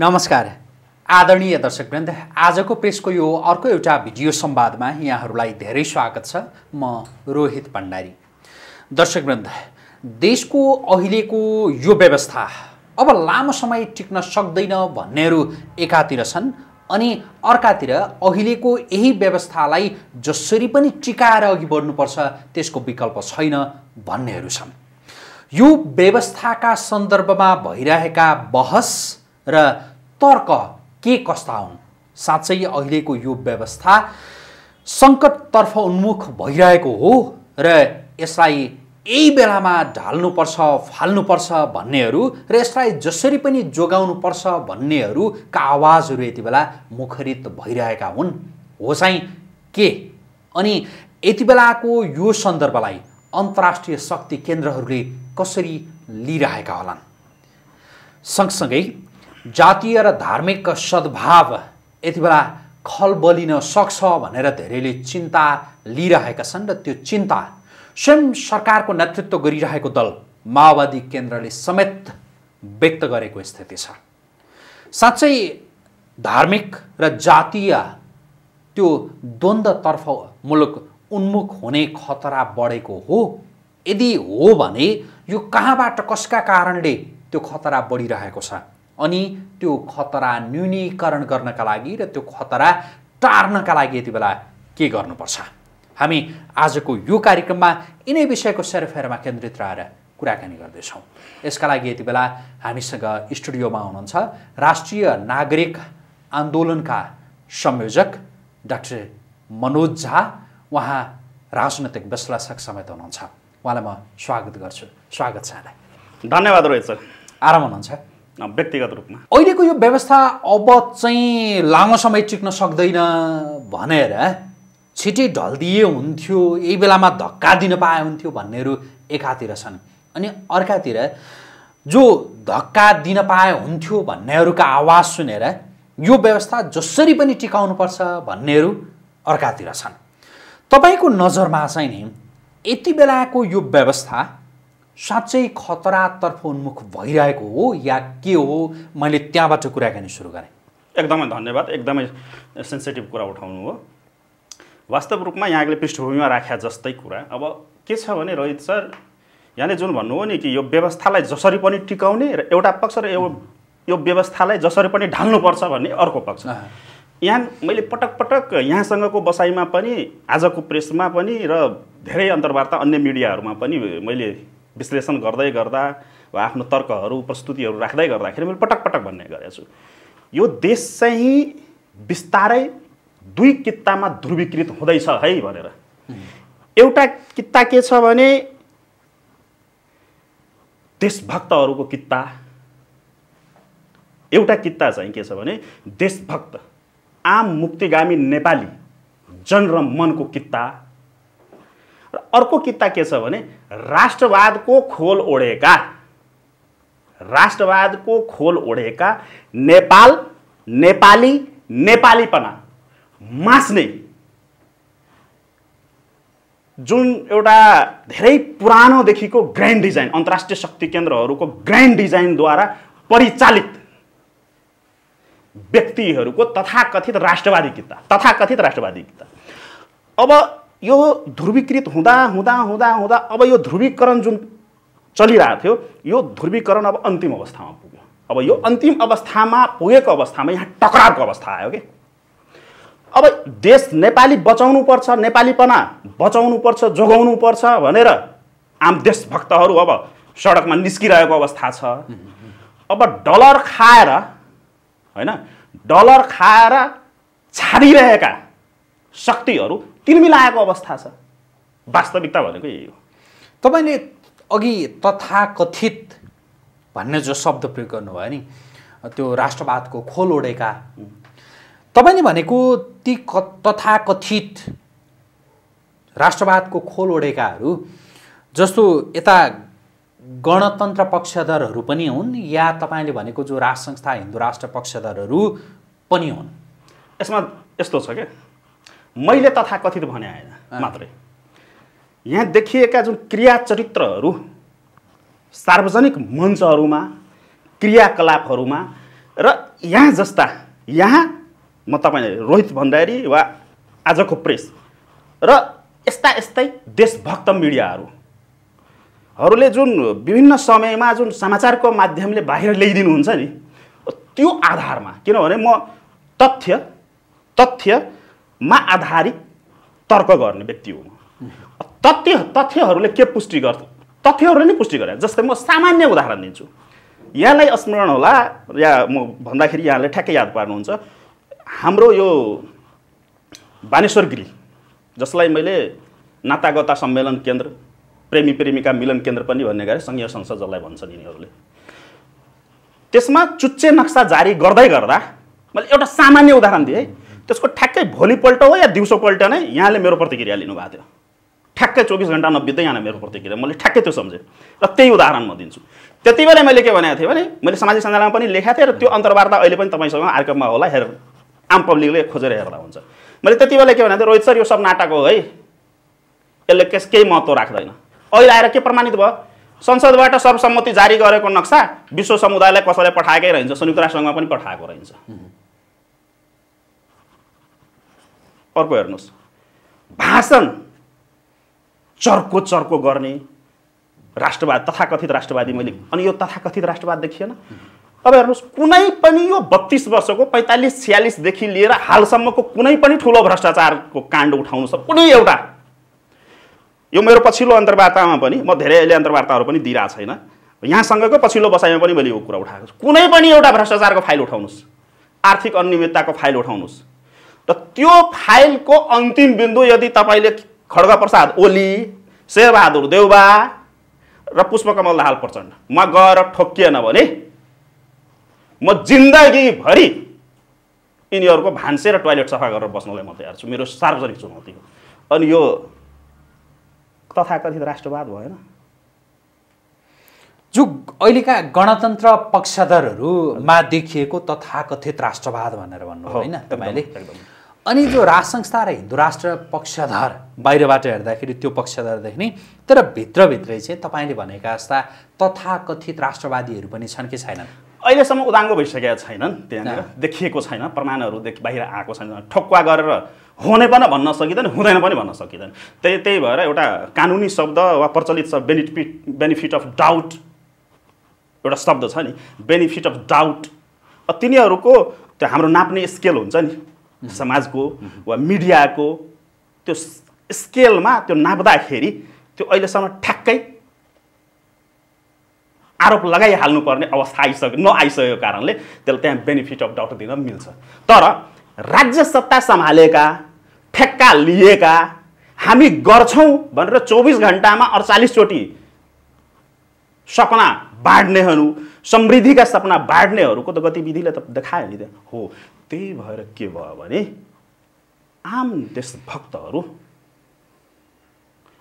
नमस्कार आदरणीय दर्शकवृन्द आजको प्रेसको यो अर्को एउटा भिडियो संवादमा यहाँहरूलाई धेरै स्वागत छ म रोहित भण्डारी दर्शकवृन्द देशको अहिलेको यो व्यवस्था अब लामो समय टिक्न सक्दैन भन्नेहरू एकातिर छन् अनि अर्कातिर अहिलेको यही व्यवस्थालाई जसरी पनि टिकाएर अघि बढ्नुपर्छ त्यसको विकल्प छैन भन्नेहरू छन् यो व्यवस्थाका सन्दर्भमा भइरहेका बहस र तर्क के कस्ता हुन् साँच्चै अहिलेको यो व्यवस्था सङ्कटतर्फ उन्मुख भइरहेको हो र यसलाई यही बेलामा ढाल्नुपर्छ फाल्नुपर्छ भन्नेहरू र यसलाई जसरी पनि जोगाउनुपर्छ भन्नेहरूका आवाजहरू यति बेला मुखरित भइरहेका हुन् हो चाहिँ के अनि यति बेलाको यो सन्दर्भलाई अन्तर्राष्ट्रिय शक्ति केन्द्रहरूले कसरी लिइरहेका होलान् सँगसँगै जातीय र धार्मिक सद्भाव यति बेला खलबलिन सक्छ भनेर धेरैले चिन्ता लिइरहेका छन् र त्यो चिन्ता स्वयं सरकारको नेतृत्व गरिरहेको दल माओवादी केन्द्रले समेत व्यक्त गरेको स्थिति छ साँच्चै धार्मिक र जातीय त्यो द्वन्द्वतर्फ मुलुक उन्मुख हुने खतरा बढेको हो यदि हो भने यो कहाँबाट कसका कारणले त्यो खतरा बढिरहेको छ अनि त्यो खतरा न्यूनीकरण गर्नका लागि र त्यो खतरा टार्नका लागि यति बेला के गर्नुपर्छ हामी आजको यो कार्यक्रममा यिनै विषयको सेरफेरमा केन्द्रित रहेर कुराकानी गर्दैछौँ यसका लागि यति बेला हामीसँग स्टुडियोमा हुनुहुन्छ राष्ट्रिय नागरिक आन्दोलनका संयोजक डाक्टर मनोज झा उहाँ राजनैतिक विश्लेषक समेत हुनुहुन्छ उहाँलाई म स्वागत गर्छु स्वागत छ धन्यवाद रहेछ आराम हुनुहुन्छ व्यक्तिगत रूपमा अहिलेको यो व्यवस्था अब चाहिँ लामो समय टिक्न सक्दैन भनेर छिटै ढल्दिए हुन्थ्यो यही बेलामा धक्का दिन पाए हुन्थ्यो भन्नेहरू एकातिर छन् अनि अर्कातिर जो धक्का दिन पाए हुन्थ्यो भन्नेहरूका आवाज सुनेर यो व्यवस्था जसरी पनि टिकाउनुपर्छ भन्नेहरू अर्कातिर छन् तपाईँको नजरमा चाहिँ नि यति बेलाको यो व्यवस्था साँच्चै खतरातर्फ उन्मुख भइरहेको हो या के हो मैले त्यहाँबाट कुराकानी सुरु गरेँ एकदमै धन्यवाद एकदमै सेन्सिटिभ कुरा उठाउनु हो वास्तव रूपमा यहाँले पृष्ठभूमिमा राख्या जस्तै कुरा अब के छ भने रोहित सर यहाँले जुन भन्नु हो नि कि यो व्यवस्थालाई जसरी पनि टिकाउने र एउटा पक्ष र यो यो व्यवस्थालाई जसरी पनि ढाल्नुपर्छ भन्ने अर्को पक्ष यहाँ मैले पटक पटक यहाँसँगको बसाइमा पनि आजको प्रेसमा पनि र धेरै अन्तर्वार्ता अन्य मिडियाहरूमा पनि मैले विश्लेषण गर्दै गर्दा वा आफ्नो तर्कहरू प्रस्तुतिहरू राख्दै गर्दाखेरि मैले पटक पटक भन्ने गरेछु यो देश चाहिँ बिस्तारै दुई कित्तामा ध्रुवीकृत हुँदैछ है भनेर एउटा कित्ता के छ भने देशभक्तहरूको कित्ता एउटा कित्ता चाहिँ के छ भने देशभक्त आम मुक्तिगामी नेपाली जन र मनको किता र अर्को किता के छ भने राष्ट्रवादको खोल ओढेका राष्ट्रवादको खोल ओढेका नेपाल नेपाली नेपालीपना मास्ने जुन एउटा धेरै पुरानोदेखिको ग्रान्ड डिजाइन अन्तर्राष्ट्रिय शक्ति केन्द्रहरूको ग्रान्ड डिजाइनद्वारा परिचालित व्यक्तिहरूको तथाकथित राष्ट्रवादी किता तथाकथित राष्ट्रवादी किता अब यो ध्रुवीकृत हुँदा हुँदा हुँदा हुँदा अब यो ध्रुवीकरण जुन चलिरहेको थियो यो ध्रुवीकरण अब अन्तिम अवस्थामा पुग्यो अब यो अन्तिम अवस्थामा पुगेको अवस्थामा यहाँ टकरावको अवस्था आयो कि अब देश नेपाली बचाउनु पर्छ नेपालीपना बचाउनुपर्छ पर्छ भनेर आम देशभक्तहरू अब सडकमा निस्किरहेको अवस्था छ अब डलर खाएर होइन डलर खाएर छाडिरहेका शक्तिहरू तिलमिलाएको अवस्था छ वास्तविकता भनेको यही हो तपाईँले अघि तथाकथित भन्ने जो शब्द प्रयोग गर्नुभयो नि त्यो राष्ट्रवादको खोल ओडेका तपाईँले भनेको ती क तथाकथित राष्ट्रवादको खोल ओडेकाहरू जस्तो यता गणतन्त्र पक्षधरहरू पनि हुन् या तपाईँले भनेको जो राष्ट्र संस्था हिन्दू राष्ट्र पक्षधरहरू पनि हुन् यसमा यस्तो छ क्या मैले तथाकथित भने आएन मात्रै यहाँ देखिएका जुन क्रिया चरित्रहरू सार्वजनिक मञ्चहरूमा क्रियाकलापहरूमा र यहाँ जस्ता यहाँ म तपाईँ रोहित भण्डारी वा आजको प्रेस र यस्ता यस्तै देशभक्त मिडियाहरू जुन विभिन्न समयमा जुन समाचारको माध्यमले बाहिर ल्याइदिनुहुन्छ नि त्यो आधारमा किनभने म तथ्य तथ्य मा आधारित तर्क गर्ने व्यक्ति हो तथ्य तथ्यहरूले के पुष्टि गर्छ तथ्यहरूले नै पुष्टि गरे जस्तै म सामान्य उदाहरण दिन्छु यहाँलाई स्मरण होला या म भन्दाखेरि यहाँले ठ्याक्कै याद पार्नुहुन्छ हाम्रो यो बानेश्वर गिरी जसलाई मैले नातागता सम्मेलन केन्द्र प्रेमी प्रेमिका मिलन केन्द्र पनि भन्ने गरेँ सङ्घीय संसद जसलाई भन्छन् यिनीहरूले त्यसमा चुच्चे नक्सा जारी गर्दै गर्दा मैले एउटा सामान्य उदाहरण दिएँ त्यसको ठ्याक्कै भोलिपल्ट हो या दिउँसोपल्ट नै यहाँले मेरो प्रतिक्रिया लिनुभएको थियो ठ्याक्कै चौबिस घन्टा नबित्दै यहाँले मेरो प्रतिक्रिया मैले ठ्याक्कै त्यो सम्झेँ र त्यही उदाहरण म दिन्छु त्यति बेला मैले के भनेको थिएँ भने मैले सामाजिक सञ्जालमा पनि लेखाएको थिएँ र त्यो अन्तर्वार्ता अहिले पनि तपाईँसँग आर्कमा होला हेर आम पब्लिकले खोजेर हेर्दा हुन्छ मैले त्यति बेला के भनेको थिएँ रोहित सर यो सब नाटक हो है यसले केस केही महत्त्व राख्दैन अहिले आएर के प्रमाणित भयो संसदबाट सर्वसम्मति जारी गरेको नक्सा विश्व समुदायलाई कसैलाई पठाएकै रहन्छ संयुक्त राष्ट्रसङ्घमा पनि पठाएको रहन्छ अर्को हेर्नुहोस् भाषण चर्को चर्को गर्ने राष्ट्रवाद तथाकथित राष्ट्रवादी मैले अनि यो तथाकथित राष्ट्रवाद देखिएन अब हेर्नुहोस् कुनै पनि यो बत्तिस वर्षको पैँतालिस छ्यालिसदेखि लिएर हालसम्मको कुनै पनि ठुलो भ्रष्टाचारको काण्ड उठाउनु छ कुनै एउटा यो मेरो पछिल्लो अन्तर्वार्तामा पनि म धेरै अहिले अन्तर्वार्ताहरू पनि दिइरहेको छैन यहाँसँगको पछिल्लो बसाइमा पनि मैले यो कुरा उठाएको छु कुनै पनि एउटा भ्रष्टाचारको फाइल उठाउनुहोस् आर्थिक अनियमितताको फाइल उठाउनुहोस् र त्यो फाइलको अन्तिम बिन्दु यदि तपाईँले प्रसाद ओली शेरबहादुर देउबा र पुष्पकमल दाहाल प्रचण्ड म गएर ठोकिएन भने म जिन्दगीभरि यिनीहरूको भान्से र टोयलेट सफा गरेर बस्नलाई म तयार छु मेरो सार्वजनिक चुनौती हो अनि यो तथाकथित राष्ट्रवाद भएन जो अहिलेका गणतन्त्र पक्षधरहरूमा देखिएको तथाकथित राष्ट्रवाद भनेर भन्नु होइन तपाईँले अनि त्यो राज संस्था र हिन्दू राष्ट्र पक्षधर बाहिरबाट हेर्दाखेरि त्यो पक्षधर देख्ने तर भित्रभित्रै चाहिँ तपाईँले भनेका जस्ता तथाकथित राष्ट्रवादीहरू पनि छन् कि छैनन् अहिलेसम्म उदाङ्गो भइसकेका छैनन् त्यहाँनिर देखिएको छैन प्रमाणहरू देखि बाहिर आएको छैन ठोक्वा गरेर हुने पनि भन्न सकिँदैन हुँदैन पनि भन्न सकिँदैन त्यही त्यही भएर एउटा कानुनी शब्द वा प्रचलित शब्द बेनिफिट बेनिफिट अफ डाउट एउटा शब्द छ नि बेनिफिट अफ डाउट तिनीहरूको त्यो हाम्रो नाप्ने स्केल हुन्छ नि समाजको वा मिडियाको त्यो स्केलमा त्यो नाप्दाखेरि त्यो अहिलेसम्म ठ्याक्कै आरोप लगाइहाल्नुपर्ने अवस्था आइसक्यो नआइसकेको कारणले त्यसलाई त्यहाँ बेनिफिट अफ डाउट दिन मिल्छ तर राज्य सत्ता सम्हालेका ठेक्का लिएका हामी गर्छौँ भनेर चौबिस घन्टामा अडचालिसचोटि सपना बाँड्नेहरू समृद्धिका सपना बाँड्नेहरूको त गतिविधिले त देखायो नि त हो त्यही भएर के भयो भने आम देशभक्तहरू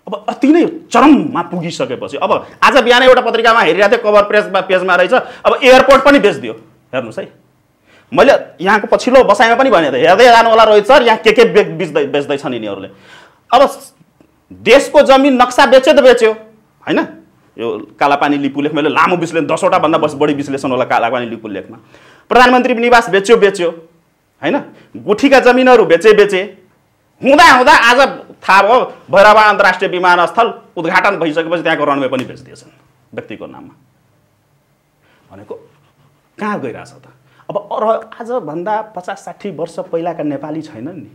अब अति नै चरममा पुगिसकेपछि अब आज बिहान एउटा पत्रिकामा हेरिरहेको थिएँ कभर प्रेस पेजमा रहेछ अब एयरपोर्ट पनि बेचिदियो हेर्नुहोस् है मैले यहाँको पछिल्लो बसाइमा पनि भने त हेर्दै जानु होला रोहित सर यहाँ के के बेच बेच्दै बेच्दैछन् यिनीहरूले अब देशको जमिन नक्सा बेच्यो त बेच्यो होइन यो कालापानी लिपु लेख मैले लामो विश्लेषण दसवटा भन्दा बस बढी विश्लेषण होला कालापानी लिपु लेखमा प्रधानमन्त्री निवास बेच्यो बेच्यो होइन गुठीका जमिनहरू बेचे बेचे हुँदा हुँदा आज थाहा भयो भैरवा अन्तर्राष्ट्रिय विमानस्थल उद्घाटन भइसकेपछि त्यहाँको रनवे पनि बेचिदिएछन् व्यक्तिको नाममा भनेको कहाँ गइरहेछ त अब र आजभन्दा पचास साठी वर्ष पहिलाका नेपाली छैनन् नि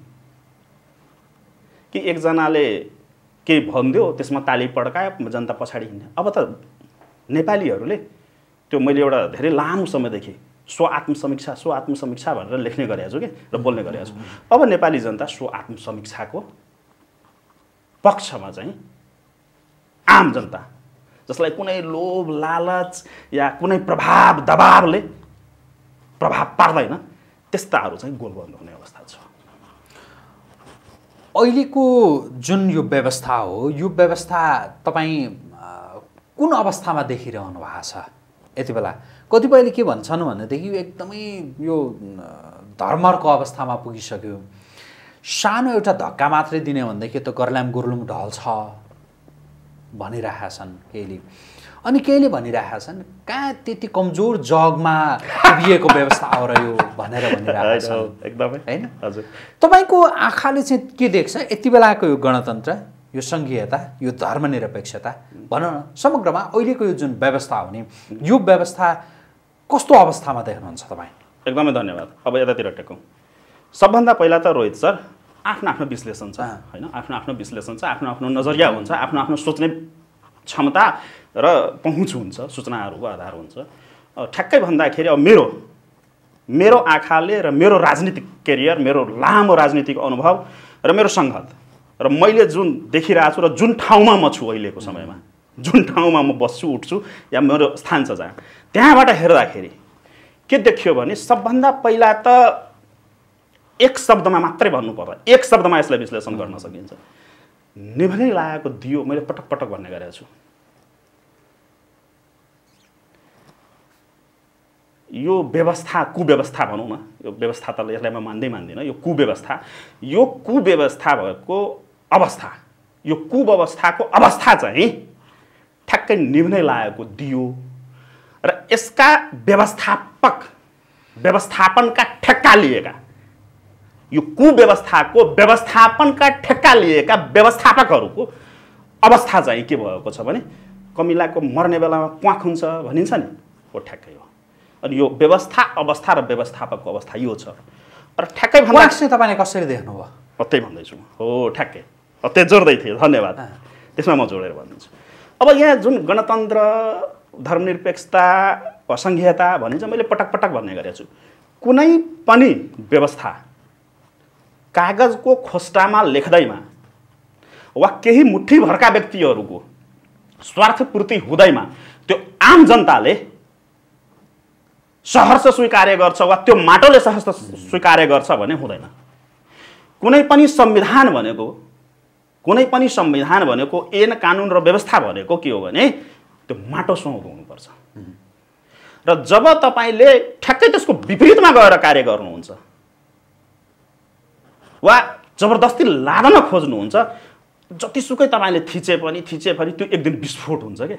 कि एकजनाले केही भनिदियो त्यसमा ताली पड्कायो जनता पछाडि हिँड्ने अब त नेपालीहरूले त्यो मैले एउटा धेरै लामो समयदेखि स्व आत्मसमीक्षा स्व आत्मसमीक्षा भनेर लेख्ने गरेको छु कि र बोल्ने गरेको छु अब नेपाली जनता स्व आत्मसमीक्षाको पक्षमा चाहिँ आम जनता जसलाई कुनै लोभ लालच या कुनै प्रभाव दबावले प्रभाव पार्दैन त्यस्ताहरू चाहिँ गोलबन्द हुने अवस्था छ अहिलेको जुन यो व्यवस्था हो यो व्यवस्था तपाईँ कुन अवस्थामा देखिरहनु भएको छ यति बेला कतिपयले के भन्छन् भनेदेखि एकदमै यो धर्मरको अवस्थामा पुगिसक्यो सानो एउटा धक्का मात्रै दिने भनेदेखि त गर्लाम गुरलुम ढल्छ छ भनिरहेका छन् केहीले अनि केहीले भनिरहेका छन् कहाँ त्यति कमजोर जगमा उभिएको व्यवस्था हो र यो भनेर एकदमै होइन तपाईँको आँखाले चाहिँ के देख्छ यति बेलाको यो गणतन्त्र यो सङ्घीयता यो धर्मनिरपेक्षता भनौँ न समग्रमा अहिलेको यो जुन व्यवस्था हो हुने यो व्यवस्था कस्तो अवस्थामा देख्नुहुन्छ तपाईँ एकदमै धन्यवाद अब यतातिर टेकौँ सबभन्दा पहिला त रोहित सर आफ्नो आफ्नो विश्लेषण छ होइन आफ्नो आफ्नो विश्लेषण छ आफ्नो आफ्नो नजरिया हुन्छ आफ्नो आफ्नो सोच्ने क्षमता र पहुँच हुन्छ सूचनाहरूको आधार हुन्छ ठ्याक्कै भन्दाखेरि अब मेरो मेरो आँखाले र मेरो राजनीतिक केरियर मेरो लामो राजनीतिक अनुभव र मेरो सङ्घत र मैले जुन देखिरहेको छु र जुन ठाउँमा म छु अहिलेको समयमा जुन ठाउँमा म बस्छु उठ्छु या मेरो स्थान छ जहाँ त्यहाँबाट हेर्दाखेरि के देखियो भने सबभन्दा पहिला त एक शब्दमा मात्रै भन्नु पर्दा एक शब्दमा यसलाई विश्लेषण गर्न सकिन्छ निभै लागेको दियो मैले पटक पटक भन्ने गरेको छु यो व्यवस्था कुव्यवस्था भनौँ न यो व्यवस्था त यसलाई म मान्दै मान्दिनँ यो कुव्यवस्था यो कुव्यवस्था भएको अवस्था यो कुव्यवस्थाको अवस्था चाहिँ ठ्याक्कै निर्णय लागेको दियो र यसका व्यवस्थापक व्यवस्थापनका ठेक्का लिएका यो कुव्यवस्थाको व्यवस्थापनका ठेक्का लिएका व्यवस्थापकहरूको अवस्था चाहिँ के भएको छ भने कमिलाको मर्ने बेलामा प्वाख हुन्छ भनिन्छ नि हो ठ्याक्कै हो अनि यो व्यवस्था अवस्था र व्यवस्थापकको अवस्था यो छ र ठ्याक्कै चाहिँ तपाईँले कसरी देख्नुभयो त्यही भन्दैछु हो ठ्याक्कै अत्तै जोड्दै थिएँ धन्यवाद त्यसमा म जोडेर भनिदिन्छु अब यहाँ जुन गणतन्त्र धर्मनिरपेक्षता असङ्घीयता भन्ने चाहिँ मैले पटक पटक भन्ने गरेको छु कुनै पनि व्यवस्था कागजको खोस्टामा लेख्दैमा वा केही मुठीभरका व्यक्तिहरूको स्वार्थपूर्ति हुँदैमा त्यो आम जनताले सहर्ष स्वीकार्य गर्छ वा त्यो माटोले सहर्ष स्वीकार्य गर्छ भने हुँदैन कुनै पनि संविधान भनेको कुनै पनि संविधान भनेको एन कानुन र व्यवस्था भनेको के हो भने त्यो माटो सुहाउँदो हुनुपर्छ र जब तपाईँले ठ्याक्कै त्यसको विपरीतमा गएर कार्य गर्नुहुन्छ वा जबरजस्ती लादन खोज्नुहुन्छ जतिसुकै तपाईँले थिचे पनि थिचे पनि त्यो एक दिन विस्फोट हुन्छ क्या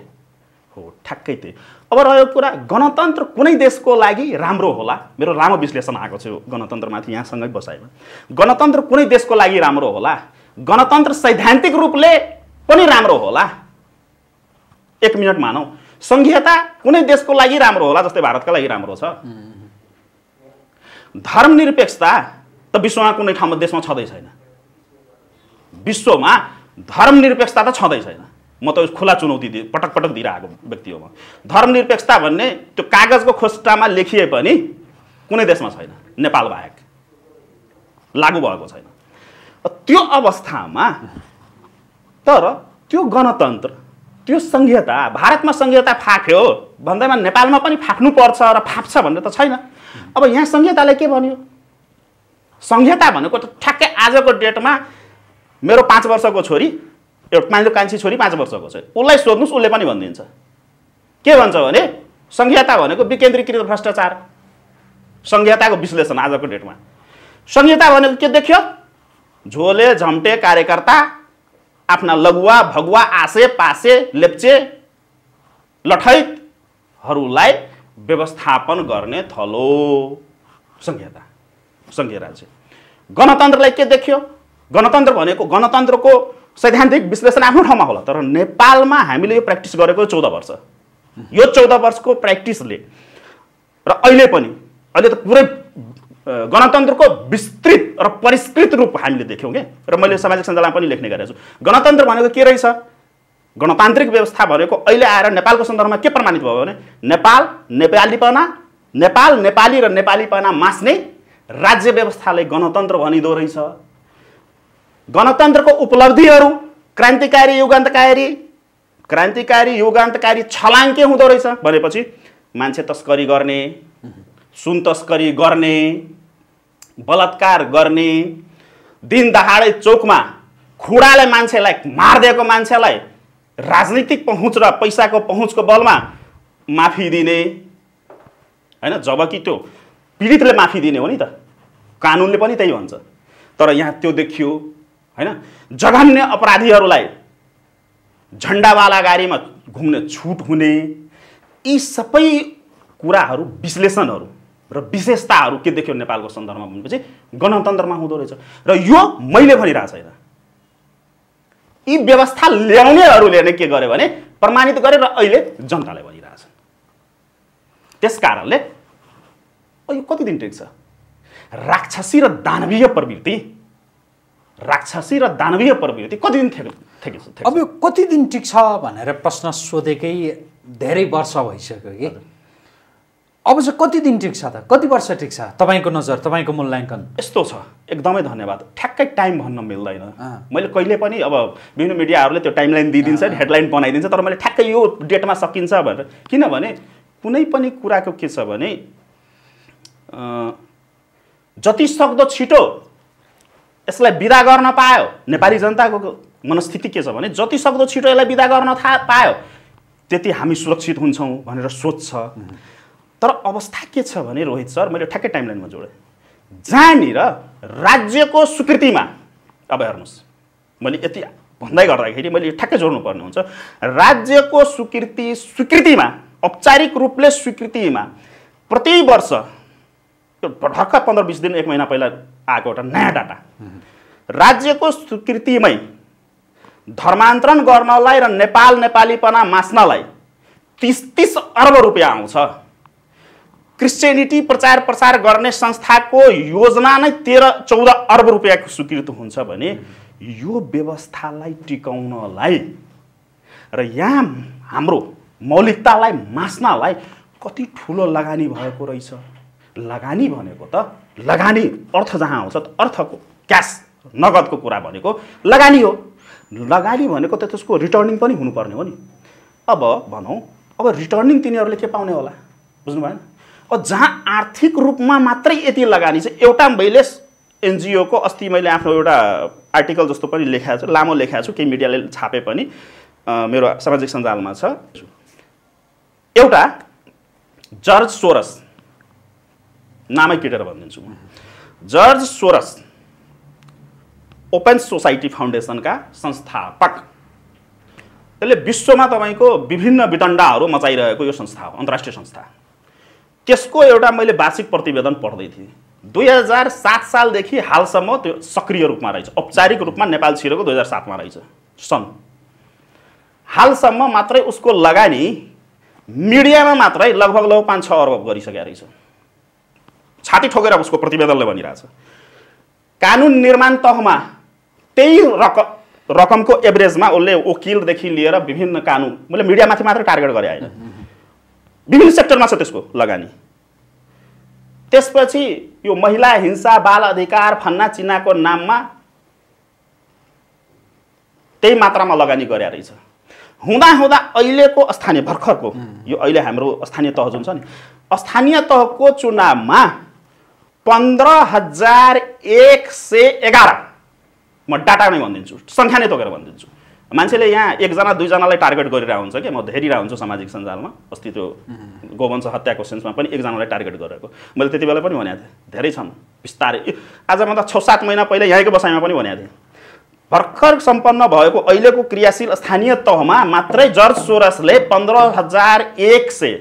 हो ठ्याक्कै त्यही अब रह्यो कुरा गणतन्त्र कुनै देशको लागि राम्रो होला मेरो लामो विश्लेषण आएको छ यो गणतन्त्रमाथि यहाँसँगै बसाइमा गणतन्त्र कुनै देशको लागि राम्रो होला गणतन्त्र सैद्धान्तिक रूपले पनि राम्रो होला एक मिनट मानौ सङ्घीयता कुनै देशको लागि राम्रो होला जस्तै भारतका लागि राम्रो छ धर्मनिरपेक्षता त विश्वमा कुनै ठाउँमा देशमा छँदै छैन विश्वमा धर्मनिरपेक्षता त छँदै छैन म त खुला चुनौती दि पटक पटक दिइरहेको व्यक्ति हो म धर्मनिरपेक्षता भन्ने त्यो कागजको खोस्टामा लेखिए पनि कुनै देशमा छैन नेपाल बाहेक लागु भएको छैन त्यो अवस्थामा तर त्यो गणतन्त्र त्यो सङ्घीयता भारतमा सङ्घीयता फाक्यो भन्दैमा नेपालमा पनि फाक्नुपर्छ र फाप्छ भन्ने त छैन अब यहाँ सङ्घीयताले के भन्यो सङ्घीयता भनेको त ठ्याक्कै आजको डेटमा मेरो पाँच वर्षको छोरी एउटा मान्छे कान्छी छोरी पाँच वर्षको छोरी उसलाई सोध्नुहोस् उसले पनि भनिदिन्छ के भन्छ भने सङ्घीयता भनेको विकेन्द्रीकृत भ्रष्टाचार सङ्घीयताको विश्लेषण आजको डेटमा सङ्घीयता भनेको के देख्यो झोले झम्टे कार्यकर्ता आफ्ना लगुवा भगुवा आसे पासे लेप्चे लठैतहरूलाई व्यवस्थापन गर्ने थलो संहिता सङ्घीय राज्य गणतन्त्रलाई के देखियो गणतन्त्र भनेको गणतन्त्रको सैद्धान्तिक विश्लेषण आफ्नो ठाउँमा होला तर नेपालमा हामीले यो प्र्याक्टिस गरेको चौध वर्ष यो चौध वर्षको प्र्याक्टिसले र अहिले पनि अहिले त पुरै गणतन्त्रको विस्तृत र परिष्कृत रूप हामीले देख्यौँ क्या र मैले सामाजिक सञ्जालमा पनि लेख्ने गरेको छु गणतन्त्र भनेको के रहेछ गणतान्त्रिक व्यवस्था भनेको अहिले आएर नेपालको सन्दर्भमा के प्रमाणित भयो भने नेपाल नेपालीपना नेपाल नेपाली र नेपालीपना मास्ने राज्य व्यवस्थालाई गणतन्त्र भनिँदो रहेछ गणतन्त्रको उपलब्धिहरू क्रान्तिकारी युगान्तकारी क्रान्तिकारी युगान्तकारी छलाङ्के हुँदो रहेछ भनेपछि मान्छे तस्करी गर्ने सुन तस्करी गर्ने बलात्कार गर्ने दिन दहाडै चोकमा खुडाले मान्छेलाई मारिदिएको मान्छेलाई राजनीतिक पहुँच र पैसाको पहुँचको बलमा माफी दिने होइन जबकि त्यो पीडितले माफी दिने हो नि त कानुनले पनि त्यही भन्छ तर यहाँ त्यो देखियो होइन जघन्य अपराधीहरूलाई झन्डावाला गाडीमा घुम्ने छुट हुने यी सबै कुराहरू विश्लेषणहरू र विशेषताहरू के देख्यो नेपालको सन्दर्भमा भनेपछि गणतन्त्रमा हुँदो रहेछ र यो मैले भनिरहेको छैन यी व्यवस्था ल्याउनेहरूले नै के गर्यो भने प्रमाणित गरे र अहिले जनताले भनिरहेछन् त्यस कारणले यो कति दिन टेक्छ राक्षसी र दानवीय प्रवृत्ति राक्षसी र दानवीय प्रवृत्ति कति दिन थियो अब यो कति दिन टिक्छ भनेर प्रश्न सोधेकै धेरै वर्ष भइसक्यो कि अब चाहिँ कति दिन टिक्छ त कति वर्ष टिक्छ तपाईँको नजर तपाईँको मूल्याङ्कन यस्तो छ एकदमै धन्यवाद ठ्याक्कै टाइम भन्न मिल्दैन मैले कहिले पनि अब विभिन्न मिडियाहरूले त्यो टाइमलाइन दिइदिन्छ हेडलाइन बनाइदिन्छ तर मैले ठ्याक्कै यो डेटमा सकिन्छ भनेर किनभने कुनै पनि कुराको के छ भने जति सक्दो छिटो यसलाई विदा गर्न पायो नेपाली जनताको मनस्थिति के छ भने जति सक्दो छिटो यसलाई विदा गर्न थाहा पायो त्यति हामी सुरक्षित हुन्छौँ भनेर सोच्छ तर अवस्था के छ भने रोहित सर मैले ठ्याक्कै टाइमलाइनमा जोडेँ जहाँनिर राज्यको स्वीकृतिमा अब हेर्नुहोस् मैले यति भन्दै गर्दाखेरि मैले यो ठ्याक्कै जोड्नुपर्ने हुन्छ राज्यको स्वीकृति स्वीकृतिमा औपचारिक रूपले स्वीकृतिमा प्रति वर्ष त्यो ढक्क पन्ध्र बिस दिन एक महिना पहिला आएको एउटा नयाँ डाटा राज्यको स्वीकृतिमै धर्मान्तरण गर्नलाई र नेपाल नेपालीपना मास्नलाई तिस तिस अर्ब रुपियाँ आउँछ क्रिस्चियनिटी प्रचार प्रसार गर्ने संस्थाको योजना नै तेह्र चौध अर्ब रुपियाँको स्वीकृत हुन्छ भने यो व्यवस्थालाई टिकाउनलाई र यहाँ हाम्रो मौलिकतालाई मास्नलाई कति ठुलो लगानी भएको रहेछ लगानी भनेको त लगानी अर्थ जहाँ आउँछ त अर्थको क्यास नगदको कुरा भनेको लगानी हो लगानी भनेको त त्यसको रिटर्निङ पनि हुनुपर्ने हो नि अब भनौँ अब रिटर्निङ तिनीहरूले के पाउने होला बुझ्नु भएन जहाँ आर्थिक रूपमा मात्रै यति लगानी छ एउटा मैले एनजिओको अस्ति मैले आफ्नो एउटा आर्टिकल जस्तो पनि लेखाएको छु लामो लेखाएको छु केही मिडियाले छापे पनि मेरो सामाजिक सञ्जालमा छ एउटा जर्ज सोरस नामै किटेर भनिदिन्छु म जर्ज सोरस ओपन सोसाइटी फाउन्डेसनका संस्थापक त्यसले विश्वमा तपाईँको विभिन्न विदण्डाहरू मचाइरहेको यो संस्था हो अन्तर्राष्ट्रिय संस्था त्यसको एउटा मैले वार्षिक प्रतिवेदन पढ्दै थिएँ दुई हजार सात सालदेखि हालसम्म त्यो सक्रिय रूपमा रहेछ औपचारिक रूपमा नेपाल छिरेको दुई हजार सातमा रहेछ सन् हालसम्म मात्रै उसको लगानी मिडियामा मात्रै लगभग लगभग पाँच छ अर्ब गरिसकेको रहेछ छाती ठोकेर उसको प्रतिवेदनले भनिरहेछ कानुन निर्माण तहमा त्यही रक रकमको एभरेजमा उसले वकिलदेखि लिएर विभिन्न कानुन मैले मिडियामाथि मात्रै टार्गेट गरे होइन विभिन्न सेक्टरमा छ त्यसको लगानी त्यसपछि यो महिला हिंसा बाल अधिकार फन्ना चिनाको नाममा त्यही मात्रामा लगानी गरे रहेछ हुँदा हुँदा अहिलेको स्थानीय भर्खरको यो अहिले हाम्रो स्थानीय तह जुन छ नि स्थानीय तहको चुनावमा पन्ध्र हजार एक सय एघार म डाटा नै भनिदिन्छु सङ्ख्या नै तोकेर भनिदिन्छु मान्छेले यहाँ एकजना दुईजनालाई टार्गेट गरिरहेको हुन्छ कि म हेरिरहेको हुन्छु सामाजिक सञ्जालमा अस्ति त्यो गोवंश हत्याको सेन्समा पनि एकजनालाई टार्गेट गरेको मैले त्यति बेला पनि भनेको थिएँ धेरै छन् बिस्तारै आजभन्दा छ सात महिना पहिला यहाँको बसाइमा पनि भनेको थिएँ भर्खर सम्पन्न भएको अहिलेको क्रियाशील स्थानीय तहमा मात्रै जर्ज सोरसले पन्ध्र हजार एक सय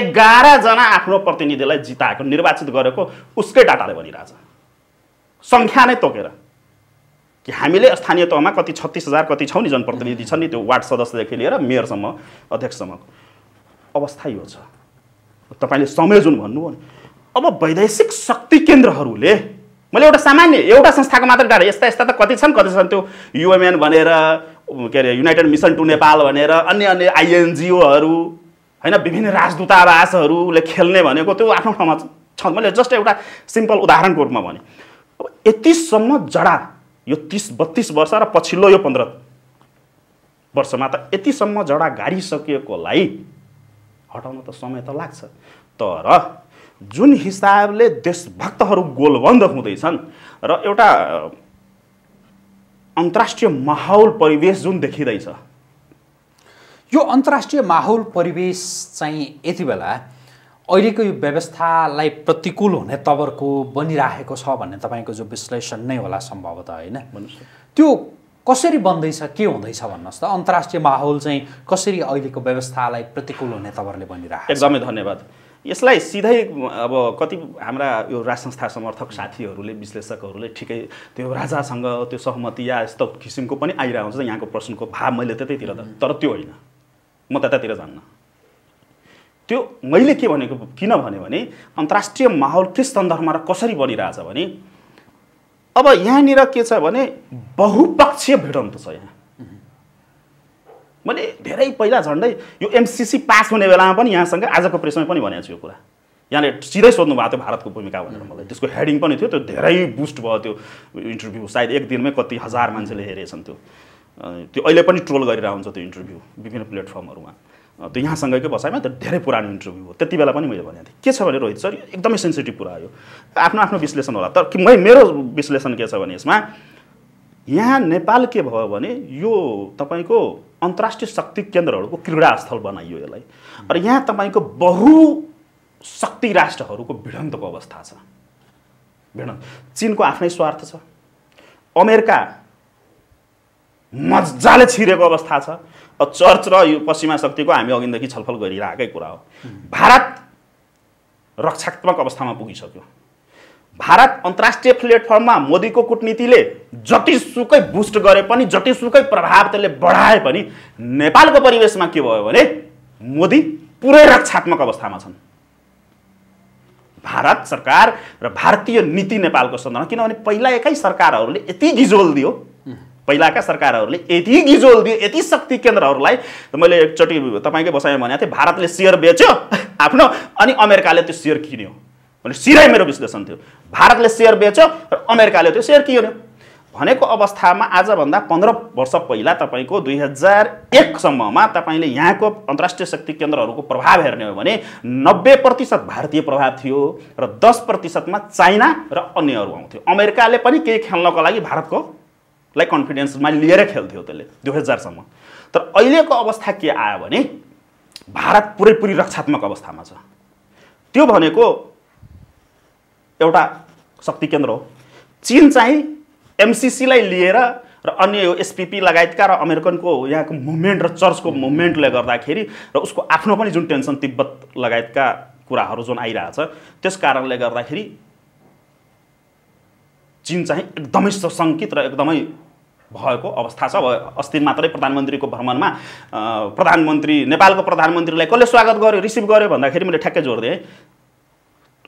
एघारजना आफ्नो प्रतिनिधिलाई जिताएको निर्वाचित गरेको उसकै डाटाले भनिरहेछ सङ्ख्या नै तोकेर कि हामीले स्थानीय तहमा कति छत्तिस हजार कति छौँ नि जनप्रतिनिधि छन् नि त्यो वार्ड सदस्यदेखि लिएर मेयरसम्म अध्यक्षसम्मको अवस्था यो छ तपाईँले समय जुन भन्नुभयो नि अब वैदेशिक शक्ति केन्द्रहरूले मैले एउटा सामान्य एउटा संस्थाको मात्र गाडे यस्ता यस्ता त कति छन् कति छन् त्यो युएमएन भनेर के अरे युनाइटेड मिसन टु नेपाल भनेर अन्य अन्य आइएनजिओहरू होइन विभिन्न राजदूतावासहरूले खेल्ने भनेको त्यो आफ्नो ठाउँमा छ मैले जस्ट एउटा सिम्पल उदाहरणको रूपमा भने अब यतिसम्म जडा यो तिस बत्तिस वर्ष र पछिल्लो यो पन्ध्र वर्षमा त यतिसम्म जडा गाडिसकिएकोलाई हटाउन त समय त लाग्छ तर जुन हिसाबले देशभक्तहरू गोलबन्द हुँदैछन् र एउटा अन्तर्राष्ट्रिय माहौल परिवेश जुन देखिँदैछ यो अन्तर्राष्ट्रिय माहौल परिवेश चाहिँ यति बेला अहिलेको यो व्यवस्थालाई प्रतिकूल हुने तबरको बनिराखेको छ भन्ने तपाईँको जो विश्लेषण नै होला सम्भवतः होइन त्यो कसरी बन्दैछ के हुँदैछ भन्नुहोस् त अन्तर्राष्ट्रिय माहौल चाहिँ कसरी अहिलेको व्यवस्थालाई प्रतिकूल हुने तवरले बनिरहेको एकदमै धन्यवाद यसलाई सिधै अब कति हाम्रा यो राज संस्था समर्थक साथीहरूले विश्लेषकहरूले ठिकै त्यो राजासँग त्यो सहमति या यस्तो किसिमको पनि आइरहेको हुन्छ यहाँको प्रश्नको भाव मैले त्यतैतिर त तर त्यो होइन म त्यतातिर जान्न त्यो मैले के भनेको किन भने अन्तर्राष्ट्रिय माहौल के सन्दर्भमा र कसरी बनिरहेछ भने अब यहाँनिर के छ भने बहुपक्षीय भिडन्त छ यहाँ मैले धेरै पहिला झन्डै यो एमसिसी पास हुने बेलामा पनि यहाँसँग आजको प्रेसमा पनि भनेको छु यो कुरा यहाँले सिधै सोध्नु भएको थियो भारतको भूमिका भनेर मलाई त्यसको हेडिङ पनि थियो त्यो धेरै बुस्ट भयो त्यो इन्टरभ्यू सायद एक दिनमै कति हजार मान्छेले हेरेछन् त्यो त्यो अहिले पनि ट्रोल गरिरहेको हुन्छ त्यो इन्टरभ्यू विभिन्न प्लेटफर्महरूमा त यहाँसँगकै बसाइमा त्यो धेरै पुरानो इन्टरभ्यू हो त्यति बेला पनि मैले भनेको थिएँ के छ भने रोहित सर एकदमै सेन्सिटिभ कुरा यो आफ्नो आफ्नो विश्लेषण होला तर कि मेरो विश्लेषण के छ भने यसमा यहाँ नेपाल के भयो भने यो तपाईँको अन्तर्राष्ट्रिय शक्ति केन्द्रहरूको क्रीडास्थल बनाइयो यसलाई र यहाँ तपाईँको बहु शक्ति राष्ट्रहरूको भिडन्तको अवस्था छ भिडन्त चिनको आफ्नै स्वार्थ छ अमेरिका मजाले छिरेको अवस्था छ चर्च र यो पश्चिमा शक्तिको हामी अघिदेखि छलफल गरिरहेकै कुरा हो भारत रक्षात्मक अवस्थामा पुगिसक्यो भारत अन्तर्राष्ट्रिय प्लेटफर्ममा मोदीको कुटनीतिले जतिसुकै बुस्ट गरे पनि जतिसुकै प्रभाव त्यसले बढाए पनि नेपालको परिवेशमा के भयो भने मोदी पुरै रक्षात्मक अवस्थामा छन् भारत सरकार र भारतीय नीति नेपालको सन्दर्भमा किनभने पहिला एकै सरकारहरूले यति गिजोल दियो पहिलाका सरकारहरूले यति गिजोल दियो यति शक्ति केन्द्रहरूलाई मैले एकचोटि तपाईँकै बसाइमा भनेको थिएँ भारतले सेयर बेच्यो आफ्नो अनि अमेरिकाले त्यो सेयर किन्यो भने सिधै मेरो विश्लेषण थियो भारतले सेयर बेच्यो र अमेरिकाले त्यो सेयर किन्यो भनेको अवस्थामा आजभन्दा पन्ध्र वर्ष पहिला तपाईँको दुई हजार एकसम्ममा तपाईँले यहाँको अन्तर्राष्ट्रिय शक्ति केन्द्रहरूको प्रभाव हेर्ने हो भने नब्बे प्रतिशत भारतीय प्रभाव थियो र दस प्रतिशतमा चाइना र अन्यहरू आउँथ्यो अमेरिकाले पनि केही खेल्नको लागि भारतको लाई कन्फिडेन्समा लिएरै खेल्थ्यो त्यसले दुई हजारसम्म तर अहिलेको अवस्था के आयो भने भारत पुरै पुरैपुरी रक्षात्मक अवस्थामा छ त्यो भनेको एउटा शक्ति केन्द्र हो चिन चाहिँ एमसिसीलाई लिएर र अन्य यो एसपिपी लगायतका र अमेरिकनको यहाँको मुभमेन्ट र चर्चको मुभमेन्टले गर्दाखेरि र उसको आफ्नो पनि जुन टेन्सन तिब्बत लगायतका कुराहरू जुन आइरहेछ त्यस कारणले गर्दाखेरि चिन चाहिँ एकदमै सशङ्कित र एकदमै भएको अवस्था छ अब अस्ति मात्रै प्रधानमन्त्रीको भ्रमणमा प्रधानमन्त्री नेपालको प्रधानमन्त्रीलाई कसले स्वागत गर्यो रिसिभ गर्यो भन्दाखेरि मैले ठ्याक्कै जोड दिएँ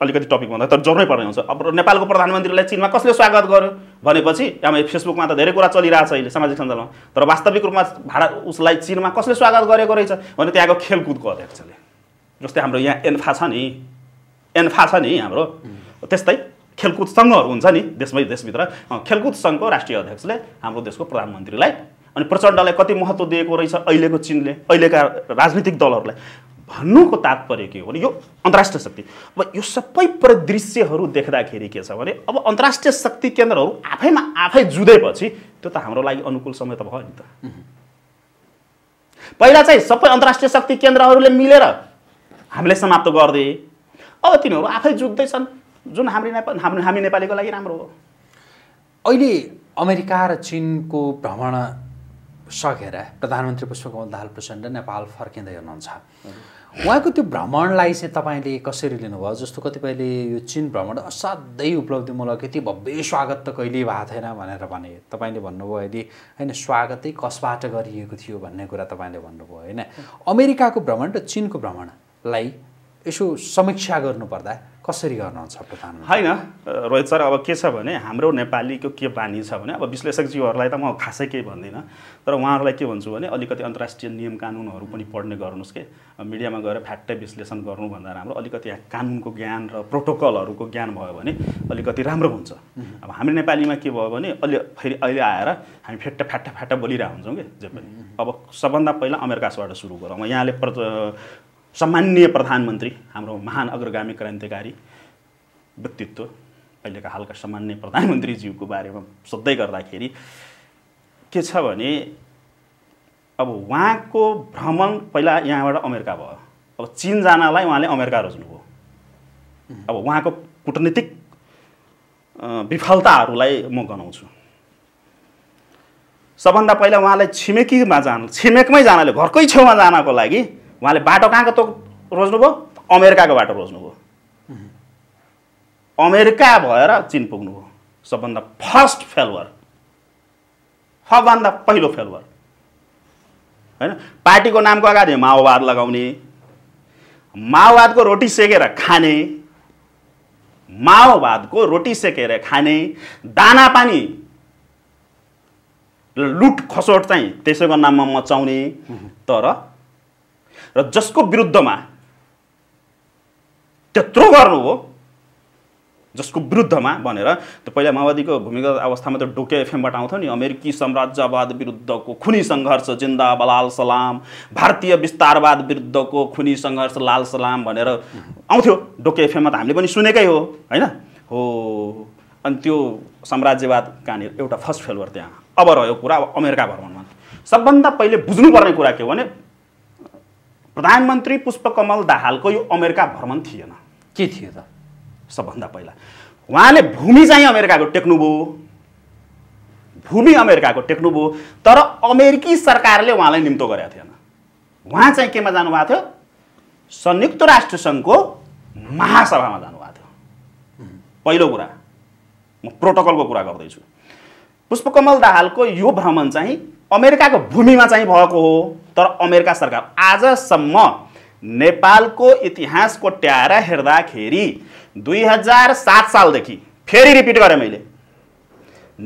अलिकति टपिक भन्दा तर जोड्नै पर्ने हुन्छ अब नेपालको प्रधानमन्त्रीलाई चिनमा कसले स्वागत गर्यो भनेपछि अब फेसबुकमा त धेरै कुरा चलिरहेको छ अहिले सामाजिक सञ्जालमा तर वास्तविक रूपमा भारत उसलाई चिनमा कसले स्वागत गरेको रहेछ भने त्यहाँको खेलकुदको अध्यक्षले जस्तै हाम्रो यहाँ एन्फा छ नि एन्फा छ नि हाम्रो त्यस्तै खेलकुद सङ्घहरू हुन्छ नि देशमै देशभित्र खेलकुद सङ्घको राष्ट्रिय अध्यक्षले हाम्रो देशको प्रधानमन्त्रीलाई अनि प्रचण्डलाई कति महत्त्व दिएको रहेछ अहिलेको चिनले अहिलेका राजनीतिक दलहरूलाई भन्नुको तात्पर्य के हो भने यो अन्तर्राष्ट्रिय शक्ति अब यो सबै परिदृश्यहरू देख्दाखेरि के छ भने अब अन्तर्राष्ट्रिय शक्ति केन्द्रहरू आफैमा आफै जुधेपछि त्यो त हाम्रो लागि अनुकूल समय त भयो नि त पहिला चाहिँ सबै अन्तर्राष्ट्रिय शक्ति केन्द्रहरूले मिलेर हामीले समाप्त गरिदिए अब तिनीहरू आफै जुत्दैछन् जुन हाम्रो नेपाल हाम्रो हामी नेपालीको लागि राम्रो हो अहिले अमेरिका र चिनको भ्रमण सकेर प्रधानमन्त्री पुष्पकमल दाहाल प्रचण्ड नेपाल फर्किँदै हुनुहुन्छ उहाँको त्यो भ्रमणलाई चाहिँ तपाईँले कसरी लिनुभयो जस्तो कतिपयले यो चिन भ्रमण असाध्यै उपलब्धिमूलक यति भव्य स्वागत त कहिल्यै भएको थिएन भनेर भने तपाईँले भन्नुभयो अहिले होइन स्वागतै कसबाट गरिएको थियो भन्ने कुरा तपाईँले भन्नुभयो होइन अमेरिकाको भ्रमण र चिनको भ्रमणलाई यसो समीक्षा गर्नुपर्दा कसरी गर्नुहुन्छ प्रधान होइन रोहित सर अब के छ भने हाम्रो नेपालीको के बानी छ भने अब विश्लेषकज्यूहरूलाई त म खासै केही भन्दिनँ तर उहाँहरूलाई के भन्छु भने अलिकति अन्तर्राष्ट्रिय नियम कानुनहरू पनि पढ्ने गर्नुहोस् के मिडियामा गएर फ्याक्टै विश्लेषण गर्नुभन्दा राम्रो अलिकति यहाँ कानुनको ज्ञान र प्रोटोकलहरूको ज्ञान भयो भने अलिकति राम्रो हुन्छ अब हाम्रो नेपालीमा के भयो भने अलि फेरि अहिले आएर हामी फ्याट्टा फ्याट्टा फ्याट्टा बोलिरहेको हुन्छौँ कि जे पनि अब सबभन्दा पहिला अमेरिकासबाट सुरु गरौँ यहाँले सम्मान्य प्रधानमन्त्री हाम्रो महान अग्रगामी क्रान्तिकारी व्यक्तित्व अहिलेका हालका सामान्य प्रधानमन्त्रीज्यूको बारेमा सोध्दै गर्दाखेरि के छ भने अब उहाँको भ्रमण पहिला यहाँबाट अमेरिका भयो अब चिन जानलाई उहाँले अमेरिका रोज्नुभयो अब उहाँको कुटनीतिक विफलताहरूलाई म गनाउँछु सबभन्दा पहिला उहाँलाई छिमेकीमा जान छिमेकमै जानले घरकै छेउमा जानको लागि उहाँले बाटो कहाँको तोक रोज्नुभयो अमेरिकाको बाटो रोज्नुभयो अमेरिका भएर चिन पुग्नुभयो सबभन्दा फर्स्ट फेलवर सबभन्दा पहिलो फेलवर होइन पार्टीको नामको अगाडि माओवाद लगाउने माओवादको रोटी सेकेर खाने माओवादको रोटी सेकेर खाने दाना पानी लुट खसोट चाहिँ त्यसैको नाममा मचाउने तर र जसको विरुद्धमा त्यत्रो गर्नु हो जसको विरुद्धमा भनेर त्यो पहिला माओवादीको भूमिगत अवस्थामा त डोके एफएमबाट आउँथ्यो नि अमेरिकी साम्राज्यवाद विरुद्धको खुनी सङ्घर्ष जिन्दा बलाल सलाम भारतीय विस्तारवाद विरुद्धको खुनी सङ्घर्ष लाल सलाम भनेर आउँथ्यो डोके एफएममा त हामीले पनि सुनेकै हो होइन हो अनि त्यो साम्राज्यवाद कहाँनिर एउटा फर्स्ट फेलवर त्यहाँ अब रह्यो कुरा अब अमेरिका भ्रमणमा सबभन्दा पहिले बुझ्नुपर्ने कुरा के हो भने प्रधानमन्त्री पुष्पकमल दाहालको यो अमेरिका भ्रमण थिएन के थियो त सबभन्दा पहिला उहाँले भूमि चाहिँ अमेरिकाको टेक्नुभयो भूमि अमेरिकाको टेक्नुभयो तर अमेरिकी सरकारले उहाँलाई निम्तो गरेको थिएन उहाँ चाहिँ केमा जानुभएको थियो संयुक्त राष्ट्रसङ्घको महासभामा जानुभएको थियो पहिलो कुरा म प्रोटोकलको कुरा गर्दैछु पुष्पकमल दाहालको यो भ्रमण चाहिँ अमेरिकाको भूमिमा चाहिँ भएको हो तर अमेरिका सरकार आजसम्म नेपालको इतिहासको ट्यारा हेर्दाखेरि दुई हजार सात सालदेखि फेरि रिपिट गरेँ मैले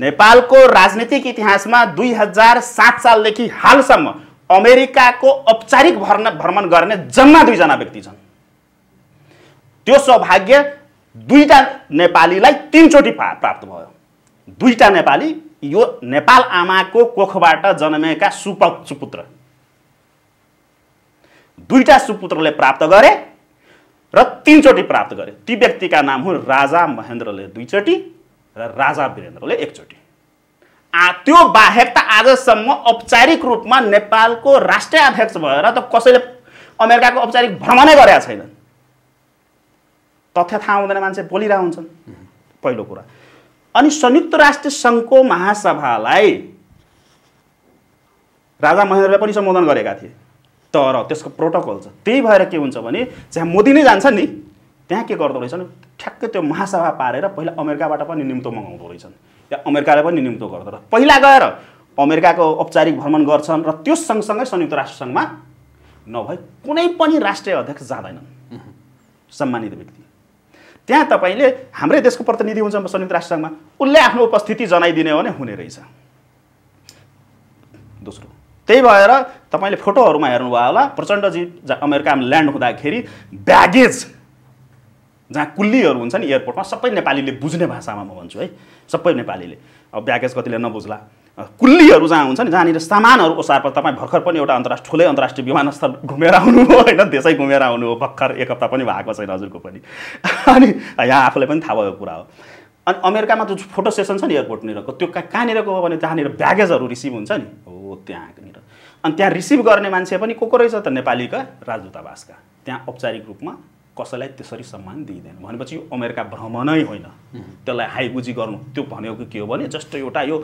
नेपालको राजनीतिक इतिहासमा दुई हजार सात सालदेखि हालसम्म अमेरिकाको औपचारिक भर्न भ्रमण गर्ने जम्मा दुईजना व्यक्ति छन् त्यो सौभाग्य दुईवटा नेपालीलाई तिनचोटि प्राप्त भयो दुईवटा नेपाली यो नेपाल आमाको कोखबाट जन्मेका सुप सुपुत्र दुईटा सुपुत्रले प्राप्त गरे र तिनचोटि प्राप्त गरे ती व्यक्तिका नाम हुन् राजा महेन्द्रले दुईचोटि र राजा वीरेन्द्रले एकचोटि आ त्यो बाहेक त आजसम्म औपचारिक रूपमा नेपालको राष्ट्रिय अध्यक्ष भएर त कसैले अमेरिकाको औपचारिक भ्रमणै गरेका छैनन् तथ्य थाहा हुँदैन मान्छे बोलिरह हुन्छन् पहिलो कुरा अनि संयुक्त राष्ट्र सङ्घको महासभालाई राजा महेन्द्रले पनि सम्बोधन गरेका थिए तर त्यसको प्रोटोकल छ त्यही भएर के हुन्छ भने जहाँ मोदी नै जान्छन् नि त्यहाँ के गर्दो रहेछन् ठ्याक्कै त्यो महासभा पारेर पहिला अमेरिकाबाट पनि निम्तो मगाउँदो रहेछन् या अमेरिकाले पनि निम्तो गर्दो रहेछ पहिला गएर अमेरिकाको औपचारिक भ्रमण गर्छन् र त्यो सँगसँगै संयुक्त राष्ट्रसङ्घमा नभए कुनै पनि राष्ट्रिय अध्यक्ष जाँदैनन् सम्मानित व्यक्ति त्यहाँ तपाईँले हाम्रै देशको प्रतिनिधि हुन्छ संयुक्त राष्ट्रसङ्घमा उसले आफ्नो उपस्थिति जनाइदिने हो भने हुने रहेछ दोस्रो त्यही भएर तपाईँले फोटोहरूमा हेर्नुभयो होला प्रचण्डजी अमेरिकामा ल्यान्ड हुँदाखेरि ब्यागेज जहाँ कुल्लीहरू नि एयरपोर्टमा सबै नेपालीले बुझ्ने भाषामा म भन्छु है सबै नेपालीले अब ब्यागेज कतिले नबुझ्ला कुल्लीहरू जहाँ हुन्छ नि जहाँनिर सामानहरू ओसार्प तपाईँ भर्खर पनि एउटा अन्तर्राष्ट्र ठुलै अन्तर्राष्ट्रिय विमानस्थल घुमेर आउनुभयो हो होइन देशै घुमेर आउनु हो भर्खर एक हप्ता पनि भएको छैन हजुरको पनि अनि यहाँ आफूलाई पनि थाहा भएको कुरा हो अनि अमेरिकामा जुन फोटो सेसन छ नि एयरपोर्टनिरको त्यो कहाँ कहाँनिरको हो भने जहाँनिर ब्यागेजहरू रिसिभ हुन्छ नि हो त्यहाँनिर अनि त्यहाँ रिसिभ गर्ने मान्छे पनि को को रहेछ त नेपालीका राजदूतावासका त्यहाँ औपचारिक रूपमा कसैलाई त्यसरी सम्मान दिइँदैन भनेपछि यो अमेरिका भ्रमणै होइन त्यसलाई हाइबुजी गर्नु त्यो भनेको के हो भने जस्ट एउटा यो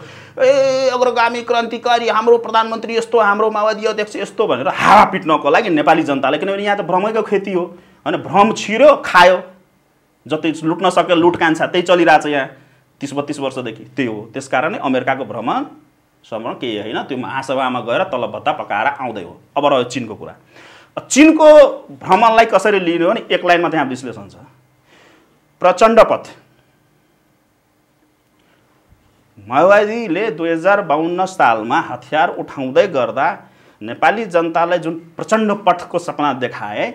ए अग्रगामी क्रान्तिकारी हाम्रो प्रधानमन्त्री यस्तो हाम्रो माओवादी अध्यक्ष यस्तो भनेर हावा पिट्नको लागि नेपाली जनतालाई किनभने यहाँ त भ्रमैको खेती हो होइन भ्रम छिर्यो खायो जति लुट्न सक्यो लुट कान्छा त्यही चलिरहेछ यहाँ तिस बत्तिस वर्षदेखि त्यही हो त्यस कारणै अमेरिकाको भ्रमण सम्म केही होइन त्यो महासभामा गएर तलब भत्ता पकाएर आउँदै हो अब रह्यो चिनको कुरा चिनको भ्रमणलाई कसरी लिने हो भने एक लाइनमा त्यहाँ विश्लेषण छ प्रचण्ड पथ माओवादीले दुई हजार बाहन्न सालमा हतियार उठाउँदै गर्दा नेपाली जनतालाई जुन प्रचण्ड पथको सपना देखाए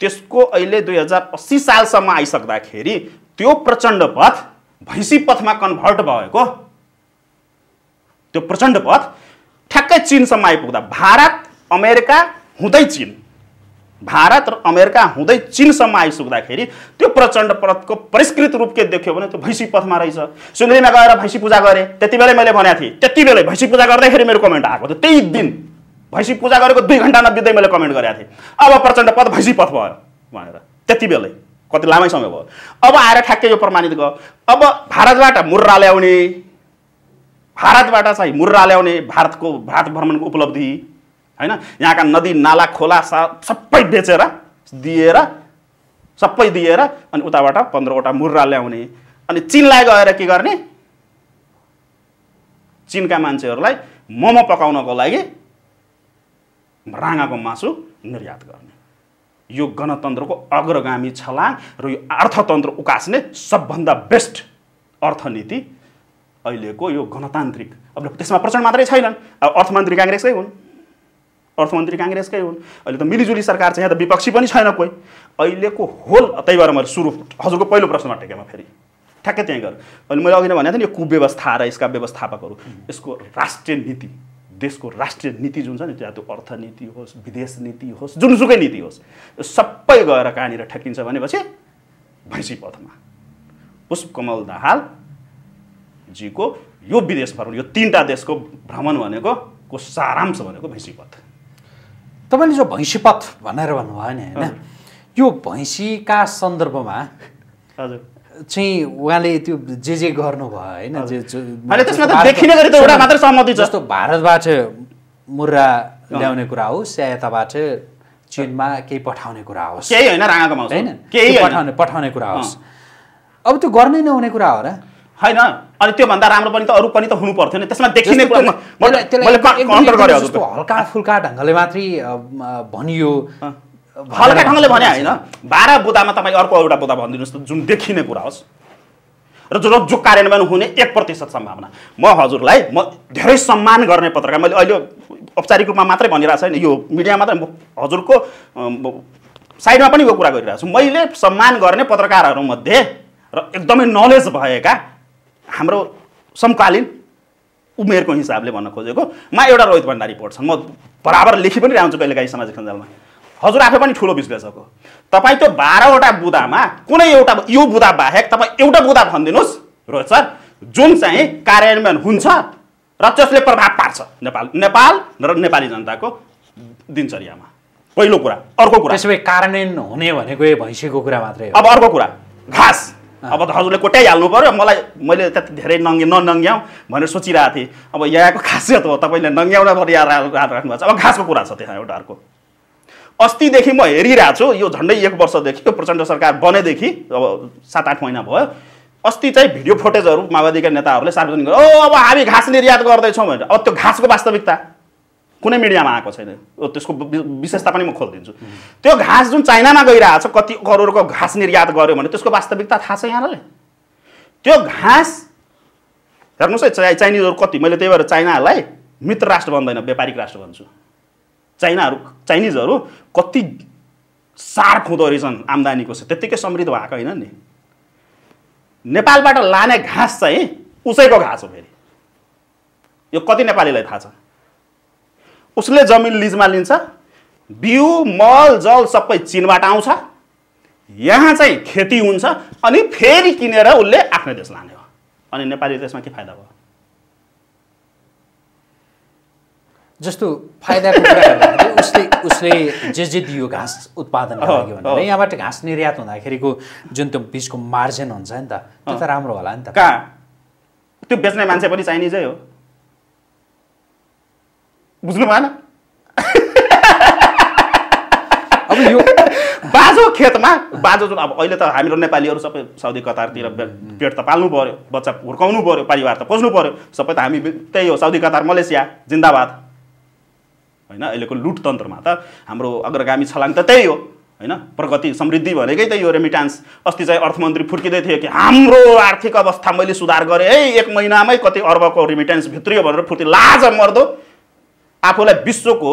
त्यसको अहिले दुई हजार अस्सी सालसम्म आइसक्दाखेरि त्यो प्रचण्ड पथ भैँसी पथमा कन्भर्ट भएको त्यो प्रचण्ड पथ ठ्याक्कै चिनसम्म आइपुग्दा भारत अमेरिका हुँदै चिन भारत र अमेरिका हुँदै चिनसम्म आइसुक्दाखेरि त्यो प्रचण्ड पथको परिष्कृत रूप के देख्यो भने त्यो भैँसी पथमा रहेछ सुन्दरीमा गएर भैँसी पूजा गरेँ त्यति बेलै मैले भनेको थिएँ त्यति बेलै भैँसी पूजा गर्दाखेरि मेरो कमेन्ट आएको थियो त्यही दिन भैँसी पूजा गरेको दुई घन्टा नबित्दै मैले कमेन्ट गरेको थिएँ अब प्रचण्ड पथ भैँसी पथ भयो भनेर त्यति बेलै कति लामै समय भयो अब आएर ठ्याक्कै यो प्रमाणित गयो अब भारतबाट मुर्रा ल्याउने भारतबाट चाहिँ मुर्रा ल्याउने भारतको भारत भ्रमणको उपलब्धि होइन यहाँका नदी नाला खोला सा सबै बेचेर दिएर सबै दिएर अनि उताबाट पन्ध्रवटा मुर्रा ल्याउने अनि चिनलाई गएर के गर्ने चिनका मान्छेहरूलाई मोमो पकाउनको लागि राँगाको मासु निर्यात गर्ने यो गणतन्त्रको अग्रगामी छलाङ र यो अर्थतन्त्र उकास्ने सबभन्दा बेस्ट अर्थनीति अहिलेको यो गणतान्त्रिक अब त्यसमा प्रचण्ड मात्रै छैनन् अब अर्थमन्त्री काङ्ग्रेसकै हुन् अर्थमन्त्री काङ्ग्रेसकै हुन् अहिले त मिलिजुली सरकार छ यहाँ त विपक्षी पनि छैन कोही अहिलेको होल त्यही भएर मैले सुरु हजुरको पहिलो प्रश्नमा टेकेमा फेरि ठ्याक्कै त्यहीँ गएर अहिले मैले अघि नै भनेको थिएँ नि यो कुव्यवस्था र यसका व्यवस्थापकहरू यसको राष्ट्रिय नीति देशको राष्ट्रिय नीति जुन छ नि त्यो अर्थनीति होस् विदेश नीति होस् जुनसुकै नीति होस् यो सबै गएर कहाँनिर ठेकिन्छ भनेपछि भैँसी पथमा पुष्प कमल जीको यो विदेश भ्रमण यो तिनवटा देशको भ्रमण भनेको को सारांश भनेको भैँसी तपाईँले जो भैँसीपथ भनेर भन्नुभयो नि होइन यो भैँसीका सन्दर्भमा चाहिँ उहाँले त्यो जे जे गर्नुभयो होइन जस्तो भारतबाट मुर्रा ल्याउने कुरा होस् या यताबाट चिनमा केही पठाउने कुरा होस् केही होइन पठाउने पठाउने कुरा होस् अब त्यो गर्नै नहुने कुरा हो र होइन अनि त्योभन्दा राम्रो पनि त अरू पनि त हुनु पर्थ्यो नि त्यसमा देखिने हल्का फुल्का ढङ्गले मात्रै भनियो हल्का ढङ्गले भने होइन बाह्र बुदामा तपाईँ अर्को एउटा बुदा भनिदिनुहोस् त जुन देखिने कुरा होस् र जो जो कार्यान्वयन हुने एक प्रतिशत सम्भावना म हजुरलाई म धेरै सम्मान गर्ने पत्रकार मैले अहिले औपचारिक रूपमा मात्रै भनिरहेको छैन यो मिडिया मात्रै हजुरको साइडमा पनि यो कुरा गरिरहेको छु मैले सम्मान गर्ने पत्रकारहरूमध्ये र एकदमै नलेज भएका हाम्रो समकालीन उमेरको हिसाबले भन्न खोजेको म एउटा रोहित भण्डारी रिपोर्ट छ म बराबर लेखि पनि रहन्छु कहिलेकाहीँ सामाजिक सञ्जालमा हजुर आफै पनि ठुलो विश्लेषक हो तपाईँ त्यो बाह्रवटा बुदामा कुनै एउटा यो बुदा बाहेक तपाईँ एउटा बुदा भनिदिनुहोस् रोहित सर जुन चाहिँ कार्यान्वयन हुन्छ र त्यसले प्रभाव पार्छ नेपाल नेपाल र नेपाली जनताको दिनचर्यामा पहिलो कुरा अर्को कुरा त्यसो भए कार्यान्वयन हुने भनेको भैँसीको कुरा मात्रै अब अर्को कुरा घाँस अब त हजुरले कोट्याइहाल्नु पऱ्यो मलाई मैले त्यति धेरै नङ्गे नङ्ग्याउँ भनेर सोचिरहेको थिएँ अब यहाँको खासियत हो तपाईँले नङ्ग्याउन गरेर राख्नु भएको छ अब घाँसको कुरा छ त्यहाँ एउटा अर्को अस्तिदेखि म हेरिरहेको छु यो झन्डै एक वर्षदेखि यो प्रचण्ड सरकार बनेदेखि अब सात आठ महिना भयो अस्ति चाहिँ भिडियो फुटेजहरू माओवादीका नेताहरूले सार्वजनिक गरे ओ अब हामी घाँस निर्यात गर्दैछौँ भनेर अब त्यो घाँसको वास्तविकता कुनै मिडियामा आएको छैन त्यसको विशेषता पनि म खोलिदिन्छु त्यो घाँस जुन चाइनामा गइरहेको छ कति करोडको घाँस निर्यात गर्यो भने त्यसको वास्तविकता थाहा छ यहाँलाई त्यो घाँस हेर्नुहोस् है चाइ चाइनिजहरू कति मैले त्यही भएर चाइनाहरूलाई मित्र राष्ट्र भन्दैन व्यापारिक राष्ट्र भन्छु चाइनाहरू चाइनिजहरू कति सार्क हुँदो रहेछन् आम्दानीको छ त्यत्तिकै समृद्ध भएको होइन नि नेपालबाट लाने घाँस चाहिँ उसैको घाँस हो फेरि यो कति नेपालीलाई थाहा छ उसले जमिन लिजमा लिन्छ बिउ मल जल सबै चिनबाट आउँछ यहाँ चाहिँ खेती हुन्छ अनि फेरि किनेर उसले आफ्नो देश लाने हो अनि नेपाली देशमा के फाइदा भयो जस्तो फाइदा उसले उसले जे जे दियो घाँस उत्पादन भने यहाँबाट घाँस निर्यात हुँदाखेरिको जुन त्यो बिचको मार्जिन हुन्छ नि त त्यो त राम्रो होला नि त कहाँ त्यो बेच्ने मान्छे पनि चाइनिजै हो बुझ्नु भएन अब यो बाजो खेतमा बाजो जुन अब अहिले त हामीहरू नेपालीहरू सबै साउदी कतारतिर पेट त पाल्नु पऱ्यो बच्चा हुर्काउनु पऱ्यो परिवार त पोस्नु पऱ्यो सबै त हामी त्यही हो साउदी कतार मलेसिया जिन्दाबाद होइन अहिलेको लुटतन्त्रमा त हाम्रो अग्रगामी छलाङ त त्यही हो होइन प्रगति समृद्धि भनेकै त्यही हो रेमिटान्स अस्ति चाहिँ अर्थमन्त्री फुर्किँदै थियो कि हाम्रो आर्थिक अवस्था मैले सुधार गरेँ है एक महिनामै कति अर्बको रेमिटान्स भित्रियो भनेर फुर्ति लाज मर्दो आफूलाई विश्वको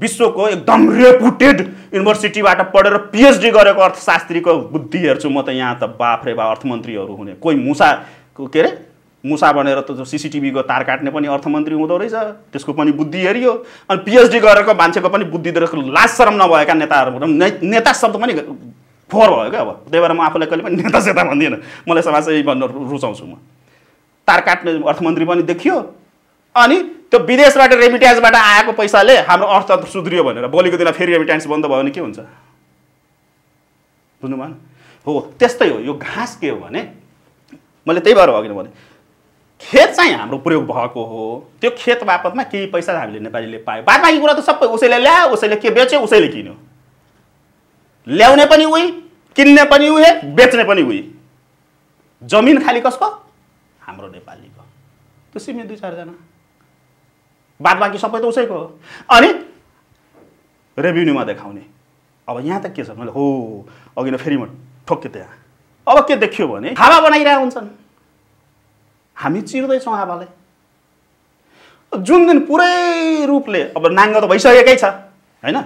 विश्वको एकदम रेपुटेड युनिभर्सिटीबाट पढेर पिएचडी गरेको अर्थशास्त्रीको बुद्धि हेर्छु म त यहाँ त बाफ्रे बा अर्थमन्त्रीहरू हुने कोही मुसा के अरे मुसा बनेर त सिसिटिभीको तार काट्ने पनि अर्थमन्त्री हुँदो रहेछ त्यसको पनि बुद्धि हेरियो अनि पिएचडी गरेको मान्छेको पनि बुद्धि लाज शरम नभएका नेताहरू ने, नेता शब्द पनि फोहोर भयो क्या अब त्यही भएर म आफूलाई कहिले पनि नेता सेता भन्दिनँ मलाई समाजसेवी भन्न रुचाउँछु म तार काट्ने अर्थमन्त्री पनि देखियो अनि त्यो विदेशबाट रेमिट्यान्सबाट आएको पैसाले हाम्रो अर्थतन्त्र सुध्रियो भनेर भोलिको दिन फेरि रेमिट्यान्स बन्द भयो भने के हुन्छ बुझ्नु भएन हो त्यस्तै हो यो घाँस के हो भने मैले त्यही भएर अघि भने खेत चाहिँ हाम्रो प्रयोग भएको हो त्यो खेत बापतमा केही पैसा हामीले नेपालीले पायो बाद बाँकी कुरा त सबै उसैले ल्यायो उसैले के बेच्यो उसैले किन्यो ल्याउने पनि उही किन्ने पनि उही बेच्ने पनि उही जमिन खाली कसको हाम्रो नेपालीको त्यो सिमे दुई चारजना बाद बाँकी सबै त उसैको हो अनि रेभिन्यूमा देखाउने अब यहाँ त के छ मैले हो अघि न फेरि म ठोक्के त्यहाँ अब के देखियो भने हावा बनाइरहेको हुन्छन् हामी चिर्दैछौँ हावालाई जुन दिन पुरै रूपले अब नाङ्गो त भइसकेकै छ होइन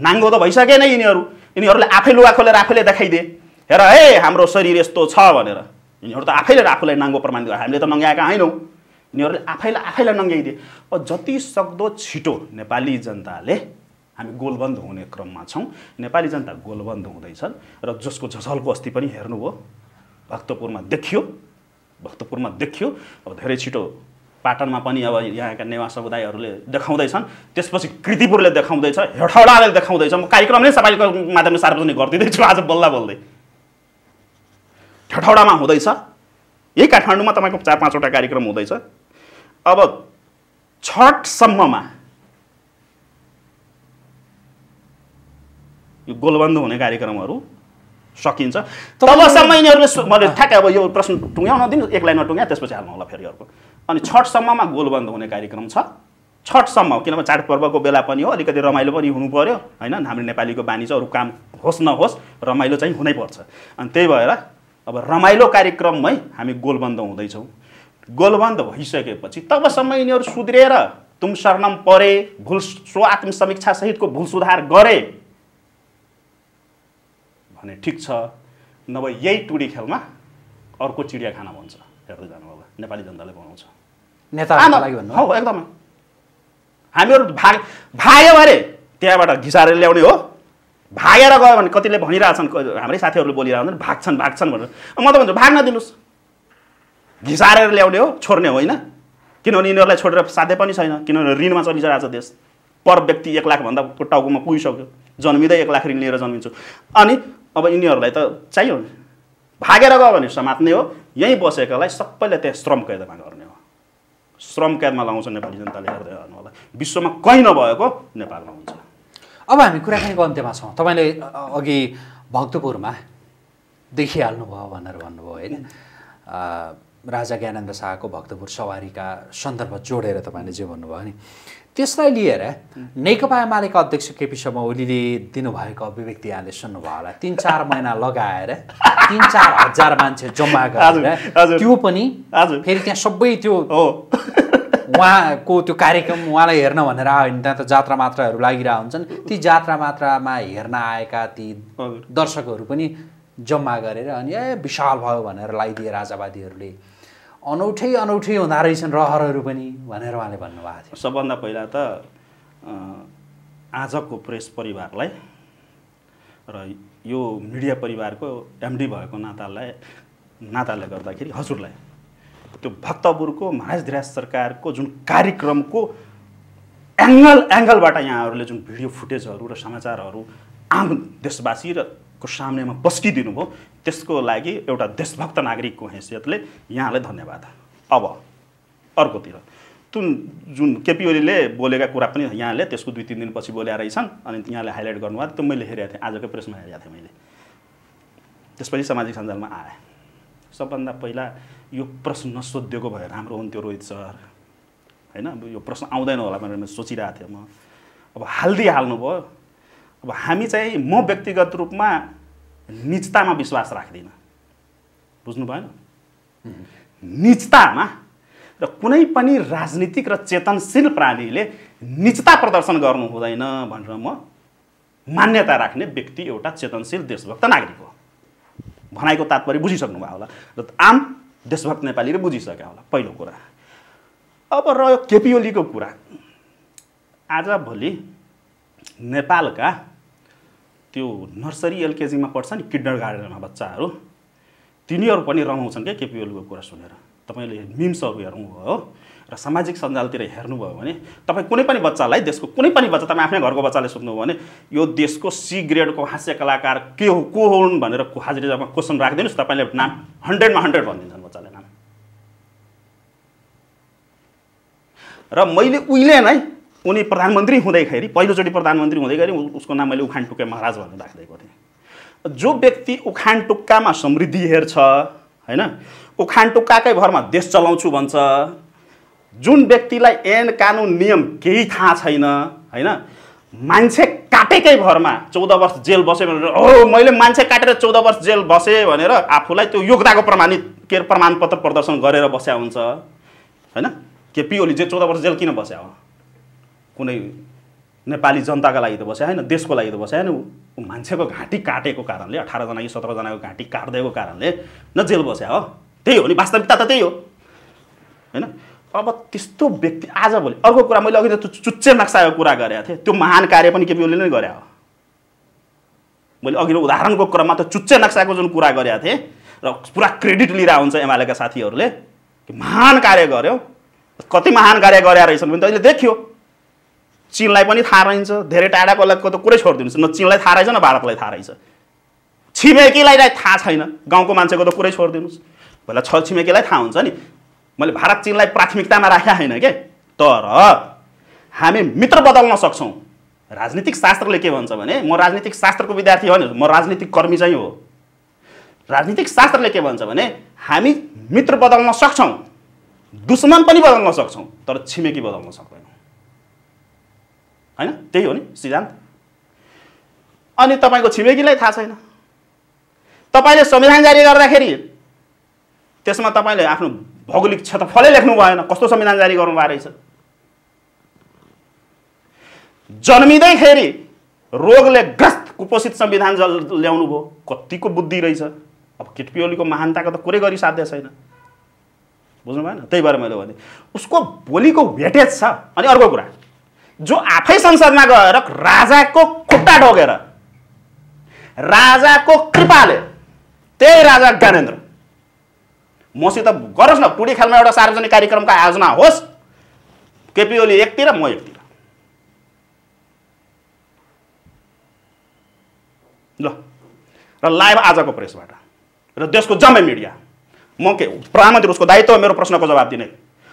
नाङ्गो त नै यिनीहरू यिनीहरूले आफै लुगा खोलेर आफैले देखाइदिए हेर है हाम्रो शरीर यस्तो छ भनेर यिनीहरू त आफैले आफूलाई नाङ्गो प्रमाण गरेर हामीले त नङ्गाएका होइनौँ उनीहरूले आफैलाई आफैलाई नङ्ग्याइदिए जति सक्दो छिटो नेपाली जनताले हामी गोलबन्द हुने क्रममा छौँ नेपाली जनता गोलबन्द हुँदैछन् र जसको झझलको अस्ति पनि हेर्नुभयो भक्तपुरमा देखियो भक्तपुरमा देखियो अब धेरै छिटो पाटनमा पनि अब यहाँका नेवा समुदायहरूले देखाउँदैछन् त्यसपछि कृतिपुरले देखाउँदैछ हेठौडाले देखाउँदैछ म कार्यक्रम नै सबैको माध्यमले सार्वजनिक गरिदिँदैछु आज बोल्दा बोल्दै हेठौडामा हुँदैछ यही काठमाडौँमा तपाईँको चार पाँचवटा कार्यक्रम हुँदैछ अब छठसम्ममा यो गोलबन्द हुने कार्यक्रमहरू सकिन्छ तबसम्म यिनीहरूले मैले ठ्याक्कै अब यो प्रश्न टुङ्ग्याउन नदिनु एक लाइन टुङ्ग्या त्यसपछि हाल्नु होला फेरि अर्को अनि छठसम्ममा गोलबन्द हुने कार्यक्रम छ छठसम्म हो किनभने चाडपर्वको बेला पनि हो अलिकति रमाइलो पनि हुनु पऱ्यो होइन हाम्रो नेपालीको बानी छ अरू काम होस् नहोस् रमाइलो चाहिँ हुनैपर्छ अनि त्यही भएर अब रमाइलो कार्यक्रममै हामी गोलबन्द हुँदैछौँ गोलबन्द भइसकेपछि तबसम्म यिनीहरू सुध्रिएर तुम शरणम परे भुल स्व आत्मसमीक्षा सहितको भुल सुधार गरे भने ठिक छ नभए यही टुडी खेलमा अर्को चिडिया खाना भन्छ हेर्दै जानु होला नेपाली जनताले बनाउँछ हो एकदमै हामीहरू भाग भाग्यो अरे त्यहाँबाट घिसारेर ल्याउने हो भागेर गयो भने कतिले भनिरहेछन् हाम्रै साथीहरूले बोलिरहेको भाग्छन् भाग्छन् भनेर म त भन्छु भाग्न दिनुहोस् घिसारेर ल्याउने हो छोड्ने होइन किनभने यिनीहरूलाई छोडेर साध्य पनि छैन किनभने ऋणमा चलिसकेको छ देश पर व्यक्ति एक लाखभन्दा टाउकोमा पुगिसक्यो जन्मिँदै एक लाख ऋण लिएर जन्मिन्छु अनि अब यिनीहरूलाई त चाहियो भागेर गयो भने समात्ने हो यहीँ बसेकालाई सबैले त्यहाँ श्रम कैदमा गर्ने हो श्रम कैदमा लगाउँछ नेपाली जनताले हेर्दै गर्नु होला विश्वमा कहीँ नभएको नेपालमा हुन्छ अब हामी कुराकानीको अन्त्यमा छौँ तपाईँले अघि भक्तपुरमा देखिहाल्नुभयो भनेर भन्नुभयो होइन राजा ज्ञानेन्द्र शाहको भक्तपुर सवारीका सन्दर्भ जोडेर तपाईँले जे भन्नुभयो नि त्यसलाई लिएर नेकपा एमालेका अध्यक्ष केपी शर्मा ओलीले दिनुभएको अभिव्यक्ति यहाँले सुन्नुभयो होला तिन चार महिना लगाएर तिन चार हजार मान्छे जम्मा गरेर त्यो पनि फेरि त्यहाँ सबै त्यो उहाँको त्यो कार्यक्रम उहाँलाई हेर्न भनेर आयो भने त्यहाँ त जात्रा मात्राहरू लागिरहेको हुन्छन् ती जात्रा मात्रामा हेर्न आएका ती दर्शकहरू पनि जम्मा गरेर अनि ए विशाल भयो भनेर लगाइदिए राजावादीहरूले अनौठै अनौठै हुँदो रहेछन् रहरहरू पनि भनेर उहाँले भन्नुभएको थियो सबभन्दा पहिला त आजको प्रेस परिवारलाई र यो मिडिया परिवारको एमडी भएको नातालाई नाताले गर्दाखेरि हजुरलाई त्यो भक्तपुरको महाराजधिराज सरकारको जुन कार्यक्रमको एङ्गल एङ्गलबाट यहाँहरूले जुन भिडियो फुटेजहरू र समाचारहरू आम देशवासी र को सामनेमा पस्किदिनु भयो त्यसको लागि एउटा देशभक्त नागरिकको हैसियतले यहाँलाई धन्यवाद अब अर्कोतिर जुन जुन केपी ओलीले बोलेका कुरा पनि यहाँले त्यसको दुई तिन दिनपछि बोलेका रहेछन् अनि यहाँले हाइलाइट गर्नुभयो त्यो मैले हेरेको थिएँ आजको प्रेसमा हेरेको थिएँ मैले त्यसपछि सामाजिक सञ्जालमा आएँ सबभन्दा पहिला यो प्रश्न नसोधिएको भए राम्रो हुन्थ्यो रोहित सर होइन यो प्रश्न आउँदैन होला भनेर सोचिरहेको थिएँ म अब हालिदिइहाल्नु भयो अब हामी चाहिँ म व्यक्तिगत रूपमा निचतामा विश्वास राख्दिनँ बुझ्नु भएन निचतामा र कुनै पनि राजनीतिक र चेतनशील प्राणीले निचता प्रदर्शन गर्नु हुँदैन भनेर म मान्यता राख्ने व्यक्ति एउटा चेतनशील देशभक्त नागरिक हो भनाइको तात्पर्य बुझिसक्नुभयो होला र आम देशभक्त नेपालीले बुझिसके होला पहिलो कुरा अब रह्यो केपिओलीको कुरा आजभोलि नेपालका त्यो नर्सरी एलकेजीमा पढ्छ नि किन्डर गार्डनमा बच्चाहरू तिनीहरू पनि रमाउँछन् क्या केपिओलको कुरा सुनेर तपाईँले मिम्सहरू हेर्नुभयो हो र सामाजिक सञ्जालतिर हेर्नुभयो भने तपाईँ कुनै पनि बच्चालाई देशको कुनै पनि बच्चा तपाईँ आफ्नै घरको बच्चाले सोध्नुभयो भने यो देशको सी ग्रेडको हास्य कलाकार के हो को हुन् भनेर हाजिरी जब क्वेसन राखिदिनुहोस् तपाईँले नाम हन्ड्रेडमा हन्ड्रेड भनिदिन्छन् बच्चाले नाम र मैले उहिले नै उनी प्रधानमन्त्री हुँदैखेरि पहिलोचोटि प्रधानमन्त्री हुँदैखेरि उसको नाम मैले उखान टुक्के महाराज भनेर राखिदिएको थिएँ जो व्यक्ति उखान टुक्कामा समृद्धि हेर्छ होइन उखान टुक्काकै भरमा देश चलाउँछु भन्छ जुन व्यक्तिलाई एन कानुन नियम केही थाहा छैन होइन मान्छे काटेकै भरमा चौध वर्ष जेल बसेँ भनेर ओ मैले मान्छे काटेर चौध वर्ष जेल बसेँ भनेर आफूलाई त्यो योग्यताको प्रमाणित के प्रमाणपत्र प्रदर्शन गरेर बस्या हुन्छ होइन केपी ओली जे चौध वर्ष जेल किन बस्या हो कुनै नेपाली जनताका लागि त बसे होइन देशको लागि त बसे होइन ऊ मान्छेको घाँटी काटेको कारणले अठारजना कि सत्रजनाको घाँटी काटिदिएको कारणले न जेल बस्या हो त्यही हो नि वास्तविकता त त्यही हो होइन अब त्यस्तो व्यक्ति आजभोलि अर्को कुरा मैले अघि त चुच्चे नक्साको कुरा गरेको थिएँ त्यो महान कार्य पनि केपिओले नै गरे हो मैले अघिल्लो उदाहरणको क्रममा त चुच्चे नक्साको जुन कुरा गरेका थिएँ र पुरा क्रेडिट लिएर हुन्छ एमालेका साथीहरूले कि महान कार्य गर्यो कति महान कार्य गरे रहेछन् भने त अहिले देखियो चिनलाई पनि थाहा रहन्छ धेरै टाढाकोलाको त कुरै छोडिदिनुहोस् न चिनलाई थाहा रहेछ न भारतलाई थाहा रहेछ छिमेकीलाई थाहा छैन गाउँको मान्छेको त कुरै छोडिदिनुहोस् पहिला छ छिमेकीलाई थाहा हुन्छ नि मैले भारत चिनलाई प्राथमिकतामा राखेको होइन के तर हामी मित्र बदल्न सक्छौँ राजनीतिक शास्त्रले के भन्छ भने म राजनीतिक शास्त्रको विद्यार्थी हो नि म राजनीतिक कर्मी चाहिँ हो राजनीतिक शास्त्रले के भन्छ भने हामी मित्र बदल्न सक्छौँ दुश्मन पनि बदल्न सक्छौँ तर छिमेकी बदल्न सक्दैनौँ होइन त्यही हो नि सिद्धान्त अनि तपाईँको छिमेकीलाई थाहा छैन तपाईँले संविधान जारी गर्दाखेरि त्यसमा तपाईँले आफ्नो भौगोलिक क्षेत्रफलै लेख्नु भएन कस्तो संविधान जारी गर्नुभएको रहेछ जन्मिँदैखेरि रोगले ग्रस्त कुपोषित संविधान ल्याउनु भयो कतिको बुद्धि रहेछ अब किटपिओलीको महानताको त कुरै गरी साध्य छैन बुझ्नु भएन त्यही भएर मैले भने उसको भोलिको भेटेज छ अनि अर्को कुरा जो आफै संसदमा गएर राजाको खुट्टा ढोगेर राजाको कृपाले त्यही राजा ज्ञानेन्द्र मसित गरोस् न टुडी खेलमा एउटा सार्वजनिक कार्यक्रमको आयोजना होस् केपी ओली एकतिर म एकतिर ल र लाइभ आजको प्रेसबाट र देशको जम्मै मिडिया म के प्रधानमन्त्री उसको दायित्व मेरो प्रश्नको जवाब दिने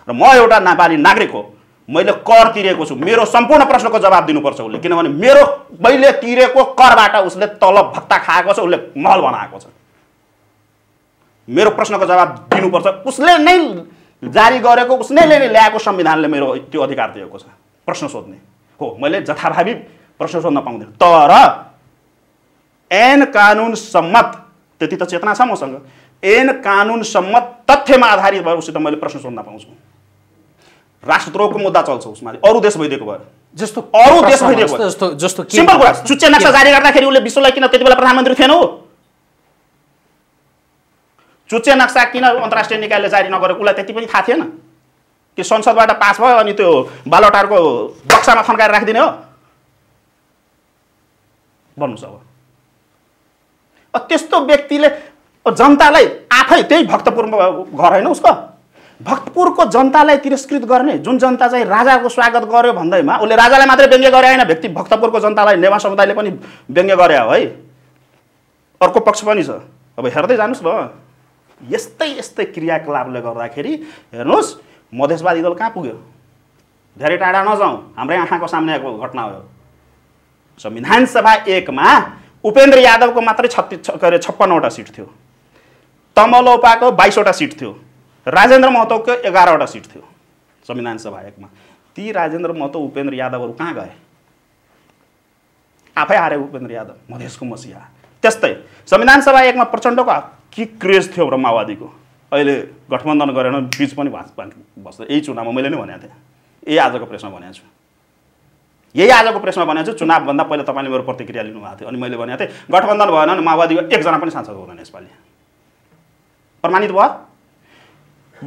र म एउटा नेपाली नागरिक हो मैले कर तिरेको छु मेरो सम्पूर्ण प्रश्नको जवाब दिनुपर्छ उसले किनभने मेरो मैले तिरेको करबाट उसले तलब भत्ता खाएको छ उसले महल बनाएको छ मेरो प्रश्नको जवाब दिनुपर्छ उसले नै जारी गरेको उसले नै ल्याएको संविधानले मेरो त्यो अधिकार दिएको छ प्रश्न सोध्ने हो मैले जथाभावी प्रश्न सोध्न पाउँदिनँ तर एन कानुन सम्मत त्यति त चेतना छ मसँग एन कानुन सम्मत तथ्यमा आधारित भएर उसित मैले प्रश्न सोध्न पाउँछु राष्ट्रद्रोहको मुद्दा चल्छ उसमा अरू देश भइदिएको भयो जस्तो अरू देश भइदिएको जस्तो जस्तो सिम्पल कुरा चुच्चे नक्सा जारी गर्दाखेरि उसले विश्वलाई किन त्यति बेला प्रधानमन्त्री थिएन हो चुच्चे नक्सा किन अन्तर्राष्ट्रिय निकायले जारी नगरेको उसलाई त्यति पनि थाहा थिएन कि संसदबाट पास भयो अनि त्यो बालोटारको बक्सामा फन्काएर राखिदिने हो भन्नुहोस् अब त्यस्तो व्यक्तिले जनतालाई आफै त्यही भक्तपुरमा घर होइन उसको भक्तपुरको जनतालाई तिरस्कृत गर्ने जुन जनता चाहिँ राजाको स्वागत गर्यो भन्दैमा उसले राजालाई मात्रै व्यङ्ग्य गरे होइन व्यक्ति भक्तपुरको जनतालाई नेवा समुदायले पनि व्यङ्ग्य गरे हो है अर्को पक्ष पनि छ अब हेर्दै जानुहोस् न यस्तै यस्तै क्रियाकलापले गर्दाखेरि हेर्नुहोस् मधेसवादी दल कहाँ पुग्यो धेरै टाढा नजाउँ हाम्रै आँखाको सामनेको घटना हो संविधान सभा एकमा उपेन्द्र यादवको मात्रै छत्तिस के अरे छप्पन्नवटा सिट थियो तमलोपाको बाइसवटा सिट थियो राजेन्द्र महतोको एघारवटा सिट थियो संविधान सभा एकमा ती राजेन्द्र महतो उपेन्द्र यादवहरू कहाँ गए आफै हारे उपेन्द्र यादव मधेसको मसिहा त्यस्तै संविधान सभा एकमा प्रचण्डको के क्रेज थियो र माओवादीको अहिले गठबन्धन गरेन बिच पनि भाँच बस्छ यही चुनावमा मैले नै भनेको थिएँ यही आजको प्रेसमा भनेको छु यही आजको प्रेसमा भनेको छु चुनावभन्दा पहिला तपाईँले मेरो प्रतिक्रिया लिनुभएको थियो अनि मैले भनेको थिएँ गठबन्धन भएन भने माओवादीको एकजना पनि सांसद हुँदैन यसपालि प्रमाणित भयो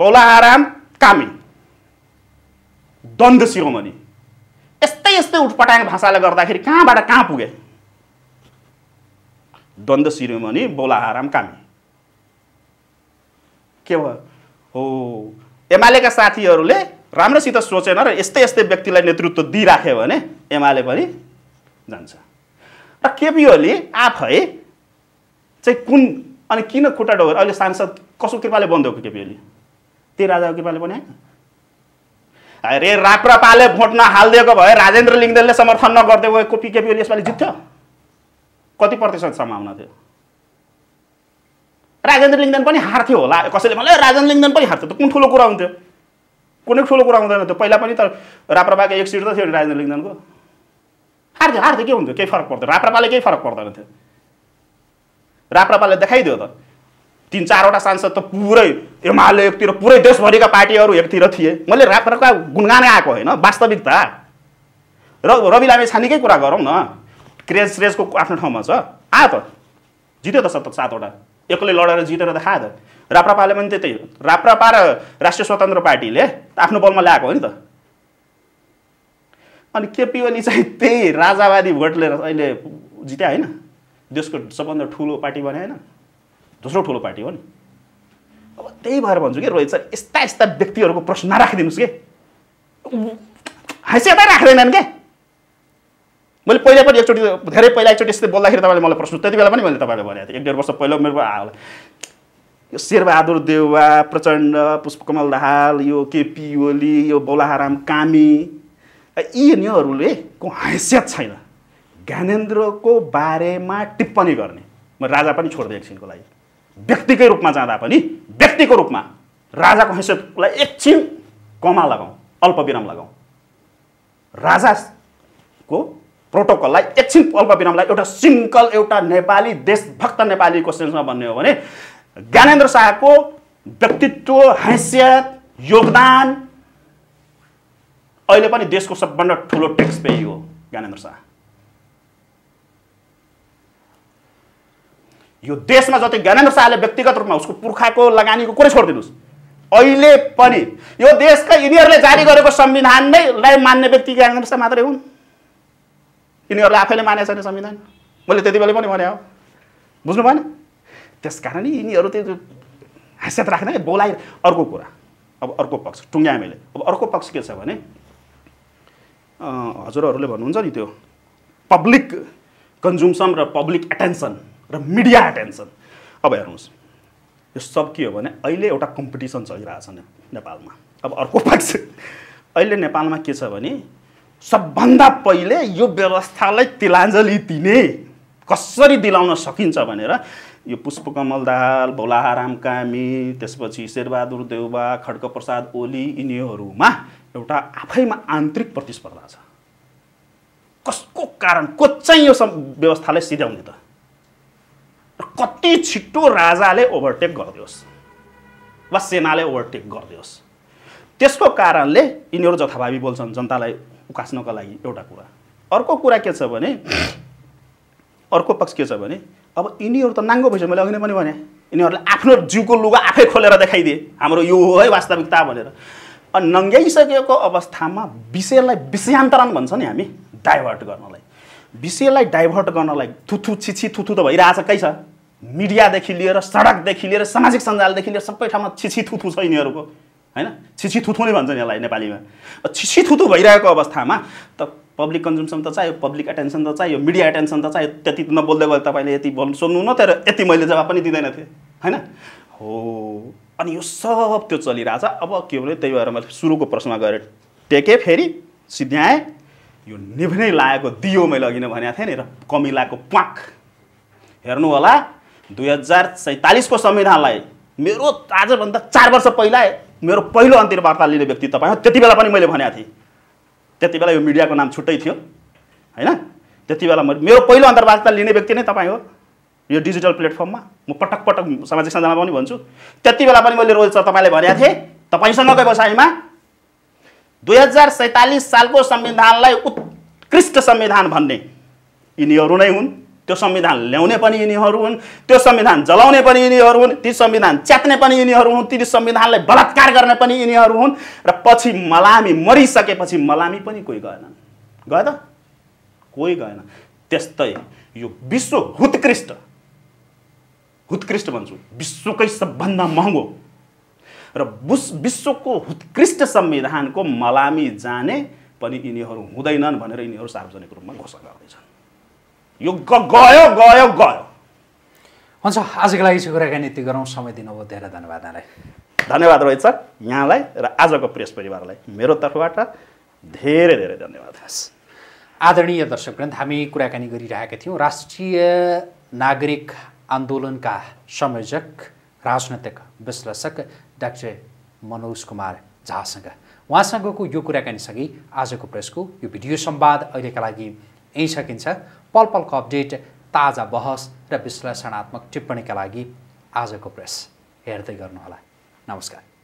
आराम कामी दण्ड शिरोमणि यस्तै यस्तै उठपटाङ भाषाले गर्दाखेरि कहाँबाट कहाँ पुगे द्वन्द्व शिरोमणि आराम कामी के भयो हो एमालेका साथीहरूले राम्रोसित सोचेन र यस्तै यस्तै व्यक्तिलाई नेतृत्व दिइराख्यो भने एमाले पनि जान्छ र केपी ओली आफै चाहिँ कुन अनि किन खुट्टा डोगेर अहिले सांसद कसो कृपाले बन्द हो केपी ओली त्यो राजा उकिपाले पनि होइन अरे राप्रपाले भोट नहालिदिएको भए राजेन्द्र लिङ्गदेलले समर्थन नगर्दै गएको पिकेपीले यसपालि जित्थ्यो कति प्रतिशत सम्भावना थियो राजेन्द्र लिङ्गदेन पनि हार्थ्यो होला कसैले मलाई राजेन्द्र लिङ्गदेन पनि हार्थ्यो त कुन ठुलो कुरा हुन्थ्यो कुनै ठुलो कुरा हुँदैन थियो पहिला पनि त राप्रपाको एक सिट त थियो राजेन्द्र लिङ्गदेनको हार्थ्यो हार्थ्यो के हुन्थ्यो केही फरक पर्थ्यो राप्रपाले केही फरक पर्दैन थियो राप्रपाले देखाइदियो त तिन चारवटा सांसद त पुरै एमाले एकतिर पुरै देशभरिका पार्टीहरू एकतिर थिए मैले राप्रका गुणगानै आएको होइन वास्तविकता र रवि लामे छानीकै कुरा गरौँ न क्रेज स्रेजको आफ्नो ठाउँमा छ आ त जित्यो त सत सातवटा एक्लै लडेर जितेर त खा त राप्रपाले पनि त्यही हो राप्रपा र राष्ट्रिय स्वतन्त्र पार्टीले आफ्नो बलमा ल्याएको हो नि त अनि केपी ओली चाहिँ त्यही राजावादी भोट लिएर अहिले जित्या होइन देशको सबभन्दा ठुलो पार्टी बने होइन दोस्रो ठुलो पार्टी हो नि अब त्यही भएर भन्छु कि रोहित सर यस्ता यस्ता व्यक्तिहरूको प्रश्न नराखिदिनुहोस् कि हैसियतै राख्दैनन् क्या मैले पहिला पनि एकचोटि धेरै पहिला एकचोटि यस्तै बोल्दाखेरि तपाईँले मलाई प्रश्न त्यति बेला पनि मैले तपाईँलाई भनेको थिएँ एक डेढ वर्ष पहिला मेरो यो शेरबहादुर देउवा प्रचण्ड पुष्पकमल दाहाल यो केपी ओली यो बोलाहाराम कामी यी न्युहरूले को हैसियत छैन ज्ञानेन्द्रको बारेमा टिप्पणी गर्ने म राजा पनि छोड्दै एकछिनको लागि व्यक्तिकै रूपमा जाँदा पनि व्यक्तिको रूपमा राजाको हैसियतलाई एकछिन कमा लगाउँ अल्पविराम लगाऊ राजाको प्रोटोकललाई एकछिन अल्पविरामलाई एउटा सिङ्कल एउटा नेपाली देशभक्त नेपालीको सेन्समा भन्ने हो भने ज्ञानेन्द्र शाहको व्यक्तित्व हैसियत योगदान अहिले पनि देशको सबभन्दा ठुलो ट्याक्स पेयी हो ज्ञानेन्द्र शाह यो देशमा जति ज्ञानेन्द्र शाहले व्यक्तिगत रूपमा उसको पुर्खाको लगानीको कुरै छोडिदिनुहोस् अहिले पनि यो देशका यिनीहरूले जारी गरेको संविधान नैलाई मान्ने व्यक्ति ज्ञानेन्द्र शाह मात्रै हुन् यिनीहरूले आफैले मानेको छैन संविधान मैले त्यति बेला पनि भने हो बुझ्नु भएन त्यस कारण यिनीहरू त्यो हैसियत राख्दैन बोलाइ अर्को कुरा अब अर्को पक्ष टुङ्ग्या मैले अब अर्को पक्ष के छ भने हजुरहरूले भन्नुहुन्छ नि त्यो पब्लिक कन्ज्युम्सन र पब्लिक एटेन्सन र मिडिया एटेन्सन अब हेर्नुहोस् यो सब के हो भने अहिले एउटा कम्पिटिसन चलिरहेछ नेपालमा अब अर्को पक्ष अहिले नेपालमा के छ भने सबभन्दा पहिले यो व्यवस्थालाई तिलाञ्जली दिने कसरी दिलाउन सकिन्छ भनेर यो पुष्पकमल दाल बौलाहाराम कामी त्यसपछि शेरबहादुर देउबा खड्क प्रसाद ओली यिनीहरूमा एउटा आफैमा आन्तरिक प्रतिस्पर्धा छ कसको कारण को चाहिँ यो व्यवस्थालाई सिध्याउने त कति छिट्टो राजाले ओभरटेक गरिदियोस् वा सेनाले ओभरटेक गरिदियोस् त्यसको कारणले यिनीहरू जथाभावी बोल्छन् जनतालाई उकास्नको लागि एउटा कुरा अर्को कुरा के छ भने अर्को पक्ष के छ भने अब यिनीहरू त नाङ्गो भइसक्यो मैले अघि नै पनि भने यिनीहरूले आफ्नो जिउको लुगा आफै खोलेर देखाइदिए हाम्रो यो हो है वास्तविकता भनेर अनि नङ्ग्याइसकेको अवस्थामा विषयलाई विषयान्तरण भन्छ नि हामी डाइभर्ट गर्नलाई विषयलाई डाइभर्ट गर्नलाई थुथु छिछि थुथु त भइरहेछ कै छ मिडियादेखि लिएर सडकदेखि लिएर सामाजिक सञ्जालदेखि लिएर सबै ठाउँमा छिछि थुथु छ यिनीहरूको होइन छिछि थुथु नै भन्छ नि यसलाई नेपालीमा छिछि थुथु भइरहेको अवस्थामा त पब्लिक कन्जुम्सन त चाहियो पब्लिक एटेन्सन त चाहियो मिडिया एटेन्सन त चाहियो त्यति नबोल्दै गएर तपाईँले यति बोल्नु सोध्नु न तर यति मैले जवाब पनि दिँदैन थिएँ होइन हो अनि यो सब त्यो चलिरहेछ अब के भने त्यही भएर मैले सुरुको प्रश्नमा गएर टेकेँ फेरि सिध्याएँ यो निभ्नै लागेको दियो मैले अघि नै भनेको थिएँ नि र कमिलाको प्वाक हेर्नु होला दुई हजार सैँतालिसको संविधानलाई मेरो आजभन्दा चार वर्ष पहिला मेरो पहिलो अन्तिम वार्ता लिने व्यक्ति तपाईँ हो त्यति बेला पनि मैले भनेको थिएँ त्यति बेला यो मिडियाको नाम छुट्टै थियो होइन त्यति बेला मेरो पहिलो अन्तर्वार्ता लिने व्यक्ति नै तपाईँ हो यो डिजिटल प्लेटफर्ममा म पटक पटक सामाजिक सञ्जालमा पनि भन्छु त्यति बेला पनि मैले रोज तपाईँले भनेको थिएँ तपाईँसँगको व्यवसायमा दुई हजार सैँतालिस सालको संविधानलाई उत्कृष्ट संविधान भन्ने यिनीहरू नै हुन् त्यो संविधान ल्याउने पनि यिनीहरू हुन् त्यो संविधान जलाउने पनि यिनीहरू हुन् ती संविधान च्यात्ने पनि यिनीहरू हुन् ती संविधानलाई बलात्कार गर्ने पनि यिनीहरू हुन् र पछि मलामी मरिसकेपछि मलामी पनि कोही गएनन् गए त कोही गएन त्यस्तै यो विश्व उत्कृष्ट उत्कृष्ट भन्छु विश्वकै सबभन्दा महँगो र बुस विश्वको उत्कृष्ट संविधानको मलामी जाने पनि यिनीहरू हुँदैनन् भनेर यिनीहरू सार्वजनिक रूपमा घोषणा गर्दैछन् यो गयो गयो गयो हुन्छ आजको लागि चाहिँ कुराकानी यति गरौँ समय दिनुभयो धेरै धन्यवाद यहाँलाई धन्यवाद रोहित सर यहाँलाई र आजको प्रेस परिवारलाई मेरो तर्फबाट धेरै धेरै धन्यवाद आदरणीय दर्शक ग्रन्थ हामी कुराकानी गरिरहेका थियौँ राष्ट्रिय नागरिक आन्दोलनका संयोजक राजनैतिक विश्लेषक डाक्टर मनोज कुमार झासँग उहाँसँगको यो कुराकानीसँगै आजको प्रेसको यो भिडियो सम्वाद अहिलेका लागि यहीँ सकिन्छ पल पलको अपडेट ताजा बहस र विश्लेषणात्मक टिप्पणीका लागि आजको प्रेस हेर्दै गर्नुहोला नमस्कार